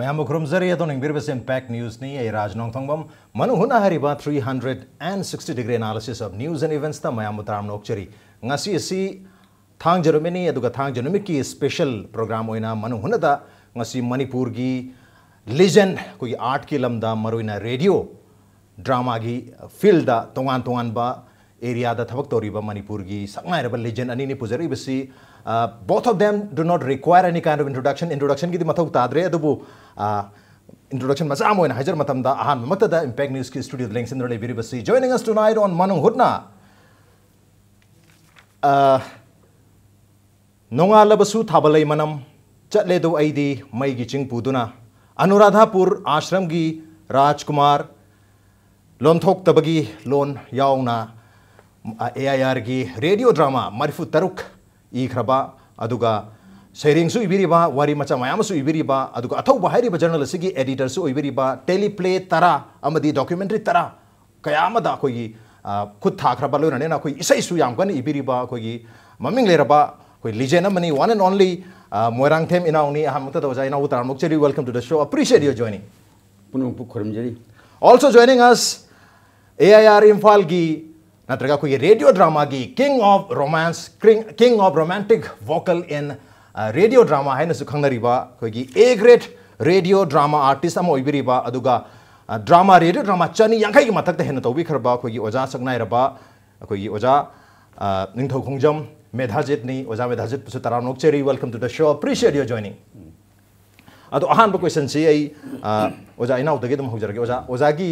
मैं अमुख रुमजरिया तो निंगबिर बस इंपैक्ट न्यूज नहीं है इराज नोंग थोंग बम मनु हुना हरी बात 360 degree analysis of news and events ता मैं अमु तराम नोकचरी नसी इसी थांग जरुमिनी या दुगा थांग जरुमिनी की स्पेशल प्रोग्राम हुई ना मनु हुना ता नसी मणिपुर की लीजेंड कोई आर्ट की लम्दा मरुइना रेडियो ड्रामा की फील्ड तोंगान तोंगान बा एरिया दा थबक तोरी बा मणिपुर की सगमायर बल लीजेंड अनी पुजरी बसी both of them do not require any kind of introduction introduction की मौत तादरे अब इंट्रोडक्शन मजा मोइन हजर मतम मत इंपैक्ट न्यूज़ की स्टूडियो लिंक्स इन रोले जॉइनिंग अस टुनाइट ऑन मनु हुडना नोंगा लबसु मनम चले दो आईदी मई गिचिंग पुदुना अनुराधापुर आश्रम की राजकुमार लोनथोक तबगी ए आई एआईआर की रेडियो ड्रामा मरफु तरुख ꯏꯈ꯭ꯔꯕ ꯑꯗꯨꯒ ꯁꯩꯔꯦꯡꯁꯨ ꯏꯕꯤꯔꯤꯕ ꯋꯥꯔꯤ ꯃꯆꯥ ꯃꯌꯥꯝ ꯑꯃꯁꯨ ꯏꯕꯤꯔꯤꯕ ꯑꯗꯨꯒ ꯑꯊꯧꯕ ꯍꯥꯏꯔꯤꯕ ꯖꯔꯅꯦꯜ ꯑꯁꯤꯒꯤ ꯑꯦꯗꯤꯇꯔꯁꯨ ꯑꯣꯏꯕꯤꯔꯤꯕ ꯇꯦꯂꯤꯄ꯭ꯂꯦ ꯇꯔꯥ ꯑꯃꯗꯤ ꯗꯣꯀꯨꯃꯦꯟꯇꯔꯤ ꯇꯔꯥ ꯀꯌꯥ ꯑꯃꯗ ꯑꯩꯈꯣꯏꯒꯤ ꯈꯨꯠ ꯊꯥꯈ꯭ꯔꯕ ꯂꯣꯏꯅꯅꯦꯅ ꯑꯩꯈꯣꯏ ꯏꯁꯩꯁꯨ ꯌꯥꯝ ꯀꯟꯅ ꯏꯕꯤꯔꯤꯕ ꯑꯩꯈꯣꯏꯒꯤ ꯃꯃꯤꯡ ꯂꯩꯔꯕ ꯑꯩꯈꯣꯏ ꯂꯤꯖꯦꯟ ꯑꯃꯅꯤ ꯋꯥꯟ ꯑꯦꯟ ꯑꯣꯟꯂꯤ ꯃꯣꯏꯔꯥꯡꯊꯦꯝ ꯏꯅꯥꯎꯅꯤ ꯑꯍꯥꯟꯃꯛꯇ ꯇꯧꯖꯥ ꯏꯅꯥꯎ ꯇꯔꯥꯃꯨꯛꯆꯔꯤ ꯋꯦꯜꯀꯝ ꯇꯨ ꯗ ꯁꯣ ꯑꯄ꯭ꯔꯤꯁꯤꯌꯦꯠ ꯌꯣ ꯖꯣꯏꯅꯤꯡ ꯄꯨꯝꯅꯃꯛꯄꯨ ꯈꯨꯔꯨꯝꯖꯔꯤ also joining as A I R ꯏꯝꯐꯥꯜꯒꯤ ನಂತರ ಈ ರೇಡಿಯೋ रेडियो ड्रामा की king of romance king of romantic vocal in radio drama है ಅಖೋಗಿ a great radio drama artist ಅಮ ड्रामा रेडियो ड्रामा चनी की मथक हेन तौबीखरब तो ओजा सकना अजा ओजा uh, निंगथौ खोंजम मेधाजित नि ओजा मेधाजीत तरह तरा welcome to the show appreciate your joining अहम क्वेश्चन से uh, ओजा इनाउ ओजा ओजा की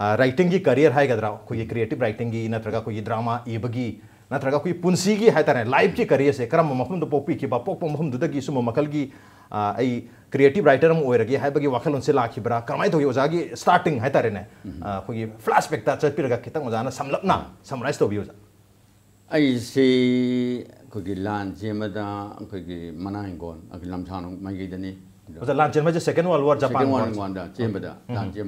राइटिंग करियर है कोई क्रिएटिव राइटिंग नत्रगा कोई ड्रामा इबगी नत्रगा कोई पुंसी की है लाइफ की करियर से करम मफम पोपी की पोप मफम दुदगी मकल की आई क्रिएटिव राइटर हम ओरगे है वखल उनसे लाखिबरा करमाय तो ओजा की स्टार्टिंग है तरह ने कोई फ्लैशबैक ता चपिरगा खितंग ओजा ना समलपना समराइज तो भी ओजा आई से लान से मदा कोई मनांगोन लान से मजे world war Japan second world लान से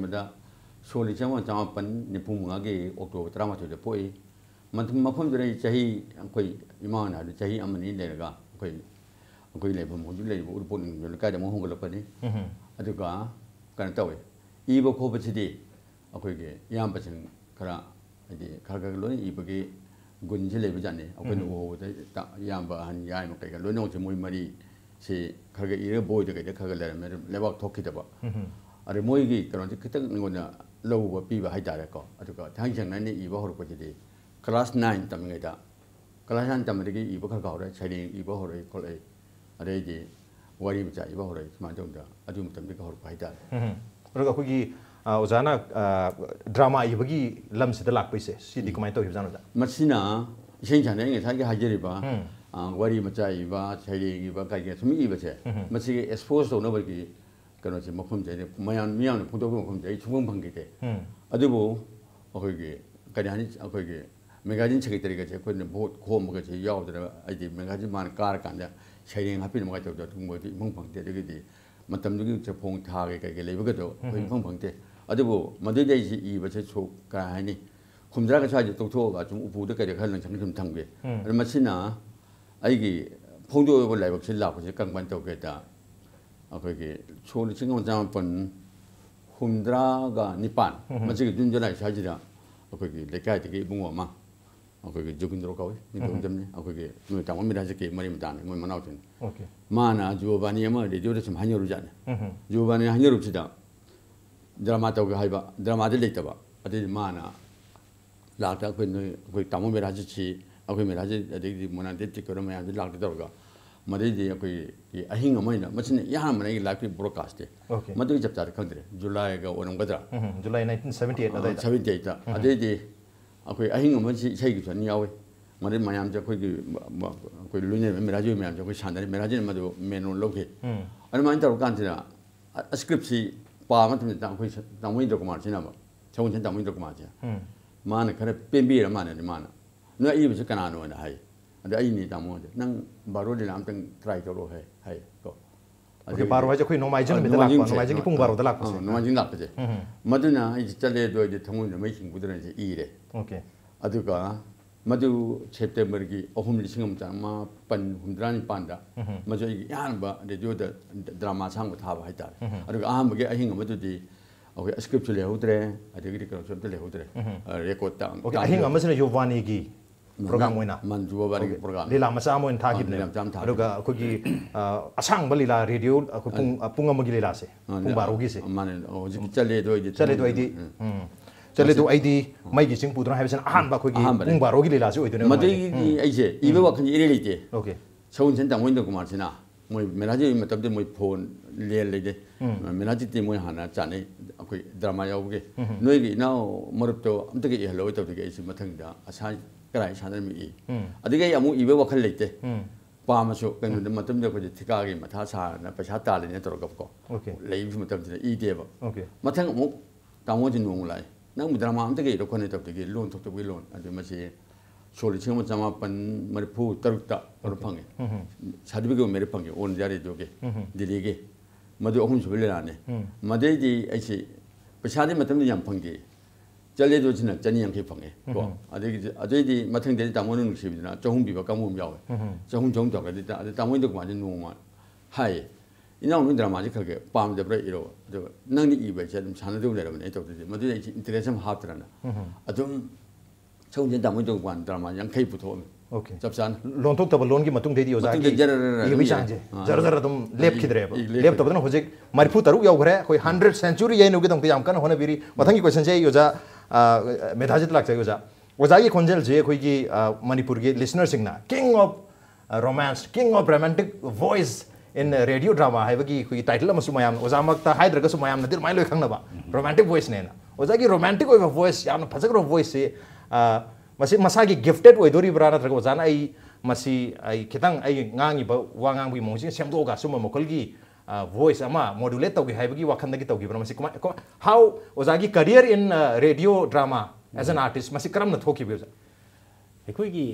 soli chama chama pan ni pum nga ge okto trama t h o de poi man t u m ma p h o g de chahi koi ima na de chahi am a ni le ga koi koi le phom u ju le ur pon jule ka de mo h u n g u lo pani adu ga kan ta we i bo ko bachi d i akoi ge i a m b a c h e n kara ade ka ga lo n i i bo ge gun je le bi jan e akoi no de ta i a m ba han yai ma kai k a lo no che moi mari se ka ge i re bo de k a de ka ga le me le ba t o k ki de ba are moi gi ka no de ka ta ni go na ꯂꯧꯕ ꯄꯤꯕ ꯍꯥꯏꯇꯥꯔꯦꯀꯣ ꯑꯗꯨꯒ ꯊꯥꯡꯁꯦꯡꯅ ꯑꯩꯅ ꯏꯕ ꯍꯧꯔꯛꯄꯁꯤꯗꯤ class nine ꯇꯝꯃꯤꯉꯩꯗ class nine ꯇꯝꯕꯗꯒꯤ ꯏꯕ ꯈꯔ ꯈꯔ ꯍꯧꯔꯛꯑꯦ ꯁꯩꯔꯦꯡ ꯏꯕ ꯍꯧꯔꯛꯏ ꯈꯣꯠꯂꯛꯏ ꯑꯗꯩꯗꯤ ꯋꯥꯔꯤ ꯃꯆꯥ ꯏꯕ ꯍꯧꯔꯛꯏ ꯁꯨꯃꯥꯏꯅ ꯇꯧꯗ ꯑꯗꯨ ꯃꯇꯝꯗꯒꯤ ꯍꯧꯔꯛꯄ ꯍꯥꯏꯇꯥꯔꯦ ꯑꯗꯨꯒ ꯑꯩꯈꯣꯏꯒꯤ ꯑꯣꯖꯥꯅ ꯗ꯭ꯔꯃꯥ ꯏꯕꯒꯤ ꯂꯝꯁꯤꯗ ꯂꯥꯛꯄꯩꯁꯦ ꯁꯤꯗꯤ ꯀꯃꯥꯏꯅ ꯇꯧꯈꯤꯕꯖꯥꯠꯅꯣ ꯑꯣꯖꯥ ꯃꯁꯤꯅ ꯏꯁꯩ ꯁꯥꯟꯅꯩ ꯉꯁꯥꯏꯒꯤ ꯍꯥꯏꯖꯔꯤꯕ ꯋꯥꯔꯤ ꯃꯆꯥ ꯏꯕ ꯁꯩꯔꯦꯡ ꯏꯕ ꯀꯩꯀꯩ ꯁꯨꯝ ꯏꯕꯁꯦ ꯃꯁꯤꯒꯤ ꯑꯦꯛꯁꯄꯣꯖ ꯇꯧꯅꯕꯒꯤ 그러지 뭐 그럼 이제 뭐야 미안해 보도고 그럼 이제 주변 관계대 아주부 어 거기 그니 아니 어 거기 매가진 책이 들이가 제 거는 뭐 고어 뭐가 제 야오들 아이디 매가진만 까르간데 셔링 하필 뭐가 뭐 뭐 음. 저도 뭐지 멍방대 되게디 맞담 저기 제 봉타게 그게 레버가도 거의 멍방대 아주부 먼저제 이 이버 제 초가 아니 검사가 사지 독토가 좀 우부대까지 가는 장점 당구에 음. 얼마 지나 아이기 봉도역을 내고 실라고 실강관 도겠다 아, 거기 초원이 증강장한 번 훔드라가 니판 마치 준전아 그 샤지라 아, 거기 내가 되게 뭔가 막 아, 거기 죽은 대로 가고 니도 그러니까 점네 뭐 뭐 거기 뭐 담음이라 하게 말입니다 뭐 만나고 된 오케이 마나 주바니에 뭐 레디오를 좀 한여루잖아 주바니 한여루치다 드라마 타고 할바 드라마 들릴 때봐 아들 마나 라타 그 거기 담음이라 하지 아 그러면 아직 아직 뭐나 됐지 그러면 아직 라타 들어가 Madai d ꯃꯗꯩꯗꯤ i ꯩ a ꯣ ꯏ ꯒ ꯤ ꯑꯍꯤꯡ ꯑꯃ ꯑꯣꯏꯅ ꯃꯁꯤꯅ ꯏꯍꯥꯟꯕꯅ ꯑꯩꯒꯤ ꯂꯥꯏꯐꯀꯤ ꯕ ꯭ ꯔ ꯣ ꯗ ꯀ t ꯁ ꯇ ꯤ ꯃꯗꯨꯒꯤ ꯆꯞ ꯆꯥꯗꯤ k ꯪ ꯗ ꯭ ꯔ ꯦ ꯖ ꯨ ꯂ ꯥ ꯏ a ꯑꯣꯏꯔꯝꯒꯗ꯭ꯔꯥ ꯖꯨꯂꯥꯏ ꯅꯥꯏꯟꯇꯤꯟ ꯁꯕꯦꯟꯇꯤ ꯑ ꯩ i ꯑꯗꯨꯋꯥꯏꯗ ꯁꯕꯦꯟꯇꯤ ꯑꯩꯠꯇ ꯑ a ꯩ ꯗ ꯤ ꯑ s ꯈ ꯣ ꯏ ꯑꯍꯤꯡ ꯑ ꯃ ꯁ a ꯏ ꯁ ꯩ ꯒ a ꯁ ꯨ ꯑꯅꯤ ꯌꯥꯎꯋꯤ ꯃꯗꯩ ꯃ ꯌ ꯥ ꯝ ꯁ m ꯑꯩꯈꯣꯏꯒꯤ ꯑꯩꯈꯣই ꯂꯣꯏꯅꯔꯤꯕ ꯃ ꯦ d ꯥ ꯖ ꯤ ꯃꯌꯥꯝꯁꯦ ꯑ a ꯈ ꯣ ꯏ ꯁ n ꯟ ꯅ ꯔ ꯤ ꯃꯦꯔꯥꯖꯤꯅ ꯃ ꯗ t ꯃꯦꯟ ꯔꯣꯜ t ꯧ ꯈ ꯤ ꯑꯗꯨꯃꯥꯏꯅ ꯇ i ꯔ ꯀ ꯥ ꯟ ꯁ ꯤ ꯗ ꯁ ꯭ a ꯭ ꯔ ꯤ ꯞ ꯁ ꯤ ꯄꯥꯕ ꯃꯇꯝꯗ ꯑꯩꯈꯣꯏ ꯇ a ꯃ ꯣ ꯏ ꯟ a ꯭ ꯔ t ꯨ ꯃ ꯥ ꯔ ꯁ ꯤ ꯅ ꯕ ꯁꯒꯣꯜꯁꯦꯟ ꯇ ꯥ ꯃ ꯣ ꯏ ꯟ a ꯭ a ꯀ a ꯃ ꯥ ꯔ ꯁ ꯦ ꯃꯥꯅ ꯈꯔ ꯄꯦꯟꯕꯤꯔ ꯃ ꯥ ꯜ n ꯦ ꯃꯥꯅ ꯅꯣꯏ ꯑꯏꯕꯁꯤ a ꯅ ꯥ ꯅ ꯣ ꯅ ꯍꯥꯏ ada ini tamu nang baru di nam teng try joro hai hai ko Oke, baru aja kui nomai jeng beda lakwa, nomai jeng ipung baru telak pasi. Nomai jeng lak pasi. Maduna 이제 chale do 이제 tongun o m a i jeng budana 이제 이래. 오케이. 아두가 마주 제때 머기 어흠리 신금 장마 반 훔드라니 반다. 마주 이 야는바 레디오다 드라마 상고 다 봐있다. 아두가 아 뭐게 아힌가 마주디 오케이 스크립트 레우드레 아두기 그런 좀 레우드레 레코드 땅. 오케이 아힌가 마스는 요바니기. program oina man juwa bari program lila masa mo in thagi ne aduga ko gi asang ba lila radio ko pung punga mo gi lila se pung baro gi se man o ji chale do idi chale do idi chale do idi mai gi sing pudra ha sen ahan ba ko gi pung baro gi lila se oi do ne ma de gi ai se ibe wa kan ire lite okay chon chen dang win do ko ma sina mo menaji ma tab de mo phone le le de menaji te mo hana chane ko drama ya oge noi gi na mo rup to am te gi hello to ge ai se ma thang da asa ꯀꯔꯥꯏ ꯁꯥꯟꯅꯔꯝꯃꯤ ꯑꯗꯒꯤ ꯑꯃꯨꯛ ꯏꯕ ꯋꯥꯈꯜ ꯂꯩꯇꯦ ꯄꯥꯝꯃꯁꯨ ꯀꯩꯅꯣꯗ ꯃꯇꯝꯗ ꯑꯩꯈꯣꯏꯗꯤ ꯊꯤꯀꯥꯒꯤ ꯃꯊꯥ ꯁꯥꯔꯅ ꯄꯩꯁꯥ ꯇꯥꯜꯂꯤꯅ ꯇꯧꯔꯒꯀꯣ ꯂꯩꯕ ꯃꯇꯝꯁꯤꯗ ꯏꯗꯦꯕ ꯃꯊꯪ ꯑꯃꯨꯛ ꯇꯥꯃꯣꯁꯤ ꯅꯣꯡꯃ ꯂꯥꯛꯑꯦ ꯅꯪꯕꯨ ꯗ꯭ꯔꯃꯥ ꯑꯝꯇꯒ ꯏꯔꯣ ꯈꯣꯠꯅ ꯇꯧꯕꯗꯒꯤ ꯂꯣꯟ ꯊꯣꯛꯇꯕꯒꯤ ꯂꯣꯟ ꯑꯗꯨ ꯃꯁꯤ ꯁꯣ ꯂꯤꯁꯤꯡ ꯑꯃ ꯆꯃꯥꯄꯟ ꯃꯔꯤꯐꯨ ꯇꯔꯨꯛꯇ ꯀꯩꯅꯣ ꯐꯪꯉꯦ ꯁꯥꯔꯇꯤꯐꯤꯀꯦꯠ ꯑꯃ ꯃꯦꯔꯤꯠ ꯐꯪꯉꯦ ꯑꯣꯜ ꯏꯟꯗꯤꯌꯥ ꯔꯦꯗꯤꯑꯣꯒꯤ ꯗꯤꯜꯂꯤꯒꯤ ꯃꯗꯨ ꯑꯍꯨꯝꯁꯨꯕ ꯂꯤꯂꯥꯅꯤ ꯃꯗꯩꯗꯤ ꯑꯩꯁꯤ ꯄꯩꯁꯥꯗꯤ ꯃꯇꯝꯗ ꯌꯥꯝ ꯐꯪꯗꯦ ꯆꯠꯂꯦꯗꯣ ꯁꯤꯅ ꯆꯅꯤ ꯌꯥꯡꯈꯩ ꯐꯪꯉꯦ ꯀꯣ ꯑꯗꯒꯤ ꯑꯗꯩꯗꯤ ꯃꯊꯪꯗꯗꯤ ꯇꯥꯃꯣꯅ ꯅꯨꯡꯁꯤꯕꯗꯨꯅ ꯆꯍꯨꯝ ꯄꯤꯕ ꯀꯥꯡꯕꯨ ꯑꯃ ꯌꯥꯎꯋꯦ ꯆꯍꯨꯝ ꯆꯍꯨꯝ ꯇꯧꯔꯒꯗꯤ ꯑꯗ ꯇꯥꯃꯣꯗ ꯀꯃꯥꯏꯅ ꯅꯣꯡꯃ ꯍꯥꯏꯌꯦ ꯏꯅꯥꯎ ꯅꯣꯏ ꯗ꯭ꯔꯃꯥꯁꯦ ꯈꯔ ꯈꯔ ꯄꯥꯝꯗꯕ꯭ꯔꯥ ꯏꯔꯣ ꯑꯗꯨꯒ ꯅꯪꯅ ꯏꯕ ꯑꯩꯁꯦ ꯑꯗꯨꯝ ꯁꯥꯟꯅꯗꯧ ꯂꯩꯔꯕꯅꯦ ꯑꯩ ꯇꯧꯗꯣꯏꯁꯦ ꯃꯗꯨꯗ ꯑꯩꯁꯦ ꯏꯟꯇꯔꯦꯁ ꯑꯃ ꯍꯥꯞꯇ꯭ꯔꯅ ꯑꯗꯨꯝ ꯁꯧꯁꯦ ꯇꯥꯃꯣꯏ ꯇꯧꯕ ꯀꯥꯟꯗ ꯗ꯭ꯔꯃꯥ ꯌꯥꯡꯈꯩ ꯄꯨꯊꯣꯛꯑꯝꯃꯤ ओके सब सान लोन तो तब लोन की मतुंग दे दियो जाके ये भी सांजे जरा जरा तुम लेप किधर है लेप तब तो ना हो जाए मरफू तरुक याव घर है कोई हंड्रेड सेंचुरी यही नोगे तुम तो जाम करना होने बीरी मतंगी क्वेश्चन चाहिए योजा मेधाजित लग ओजा ओजा की खोजेल जे अखोगी मणिपुर की listener Singh king of romance king of romantic voice in radio drama है की टाइटल मैम ओजा मक्ता मैं मैम नदी रुमाय रोमांटिक वॉइस ने ओजा की रोमांटिक ओइबा वॉइस यान वॉइस से मसी मसा की गिफ्टेड ओइदोरिबरा नत्रग ओजा ना आई मसी आई खितंग आई ngang iba wa ngang bi voice ꯑꯃ ꯃꯣꯗꯨꯂꯦꯠ ꯇꯧꯒꯦ ꯍꯥꯏꯕꯒꯤ ꯋꯥꯈꯜꯗꯒꯤ ꯇꯧꯈꯤꯕ꯭ꯔꯥ ꯃꯁꯤ ꯀꯃꯥꯏ ꯍꯥꯎ ꯑꯣꯖꯥꯒꯤ career in radio drama as an artist ꯃꯁꯤ ꯀꯔꯝꯅ ꯊꯣꯛꯈꯤꯕ ꯑꯣꯖꯥ ꯑꯩꯈꯣꯏꯒꯤ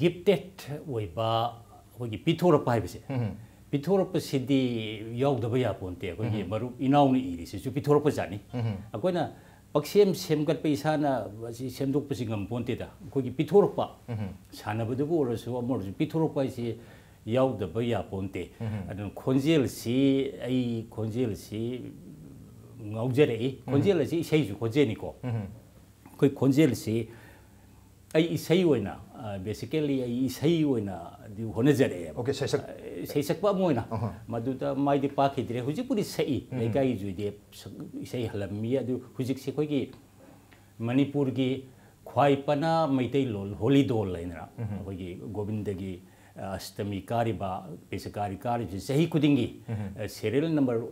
ꯒꯤꯐꯇꯦꯠ ꯑꯣꯏꯕ ꯑꯩꯈꯣꯏꯒꯤ ꯄꯤꯊꯣꯔꯛꯄ ꯍꯥꯏꯕꯁꯦ ꯄꯤꯊꯣꯔꯛꯄꯁꯤꯗꯤ ꯌꯥꯎꯗꯕ ꯌꯥꯄꯣꯟꯇꯦ ꯑꯩꯈꯣꯏꯒꯤ ꯃꯔꯨꯞ ꯏꯅꯥꯎꯅ ꯏꯔꯤꯁꯤꯁꯨ ꯄꯤꯊꯣꯔꯛꯄ ꯖꯥꯠꯅꯤ ꯑꯩꯈꯣꯏꯅ ꯄꯛꯁꯦꯝ ꯁꯦꯝꯒꯠꯄ ꯏꯁꯥꯅ ꯃꯁꯤ ꯁꯦꯝꯗꯣꯛꯄꯁꯤ ꯉꯝꯄꯣꯟꯇꯦꯗ ꯑꯩꯈꯣꯏꯒꯤ ꯄꯤꯊꯣꯔꯛꯄ ꯁꯥꯟꯅꯕꯗꯨꯕꯨ ꯑꯣꯏꯔꯁꯨ ꯑꯃ ꯑꯣꯏꯔꯁꯨ ꯄꯤꯊꯣꯔꯛꯄ ꯍꯥꯏꯁꯤ ꯌꯥꯎꯗꯕ ꯌꯥꯄꯣꯟꯇꯦ ꯑꯗꯨꯅ ꯈꯣꯟꯖꯦꯜꯁꯤ ꯑꯩ ꯈꯣꯟꯖꯦꯜꯁꯤ ꯉꯥꯎꯖꯔꯛꯏ ꯈꯣꯟꯖꯦꯜ ꯑꯁꯤ ꯏꯁꯩꯁꯨ ꯈꯣꯟꯖꯦꯜꯅꯤꯀꯣ ꯑꯩꯈꯣꯏ ꯈꯣꯟꯖꯦꯜꯁꯤ ꯑꯩ ꯏꯁꯩ ꯑꯣꯏꯅ ꯕꯦꯁꯤꯀꯦꯂꯤ ꯑꯩ ꯏꯁꯩ ꯑꯣꯏꯅ ꯍꯣꯠꯅꯖꯔꯛꯑꯦ ꯁꯩꯁꯛꯄ ꯑꯃ ꯑꯣꯏꯅ ꯃꯗꯨꯗ ꯃꯥꯏꯗꯤ ꯄꯥꯛꯈꯤꯗ꯭ꯔꯦ ꯍꯧꯖꯤꯛꯄꯨꯗꯤ ꯁꯛꯏ ꯂꯩꯀꯥꯏꯒꯤ ꯖꯨꯏꯗꯦ ꯏꯁꯩ ꯍꯜꯂꯝꯃꯤ ꯑꯗꯨ ꯍꯧꯖꯤꯛꯁꯦ ꯑꯩꯈꯣꯏꯒꯤ ꯃꯅꯤꯄꯨꯔꯒꯤ ꯈ꯭ꯋꯥꯏ ꯄꯅꯥ ꯃꯩꯇꯩꯂꯣꯟ ꯍꯣꯂꯤꯗꯣꯜ ꯍꯥꯏꯅ ꯑꯩꯈꯣꯏꯒꯤ ꯒꯣꯕꯤꯟꯗꯒꯤ ꯑꯁꯇꯃꯤ ꯀꯥꯔꯤꯕ ꯕꯦꯁꯀꯥꯔꯤ ꯀꯥꯔꯤꯕꯁꯤ ꯆꯍꯤ ꯈꯨꯗꯤꯡꯒꯤ ꯁꯦꯔꯦꯜ ꯅꯝꯕꯔ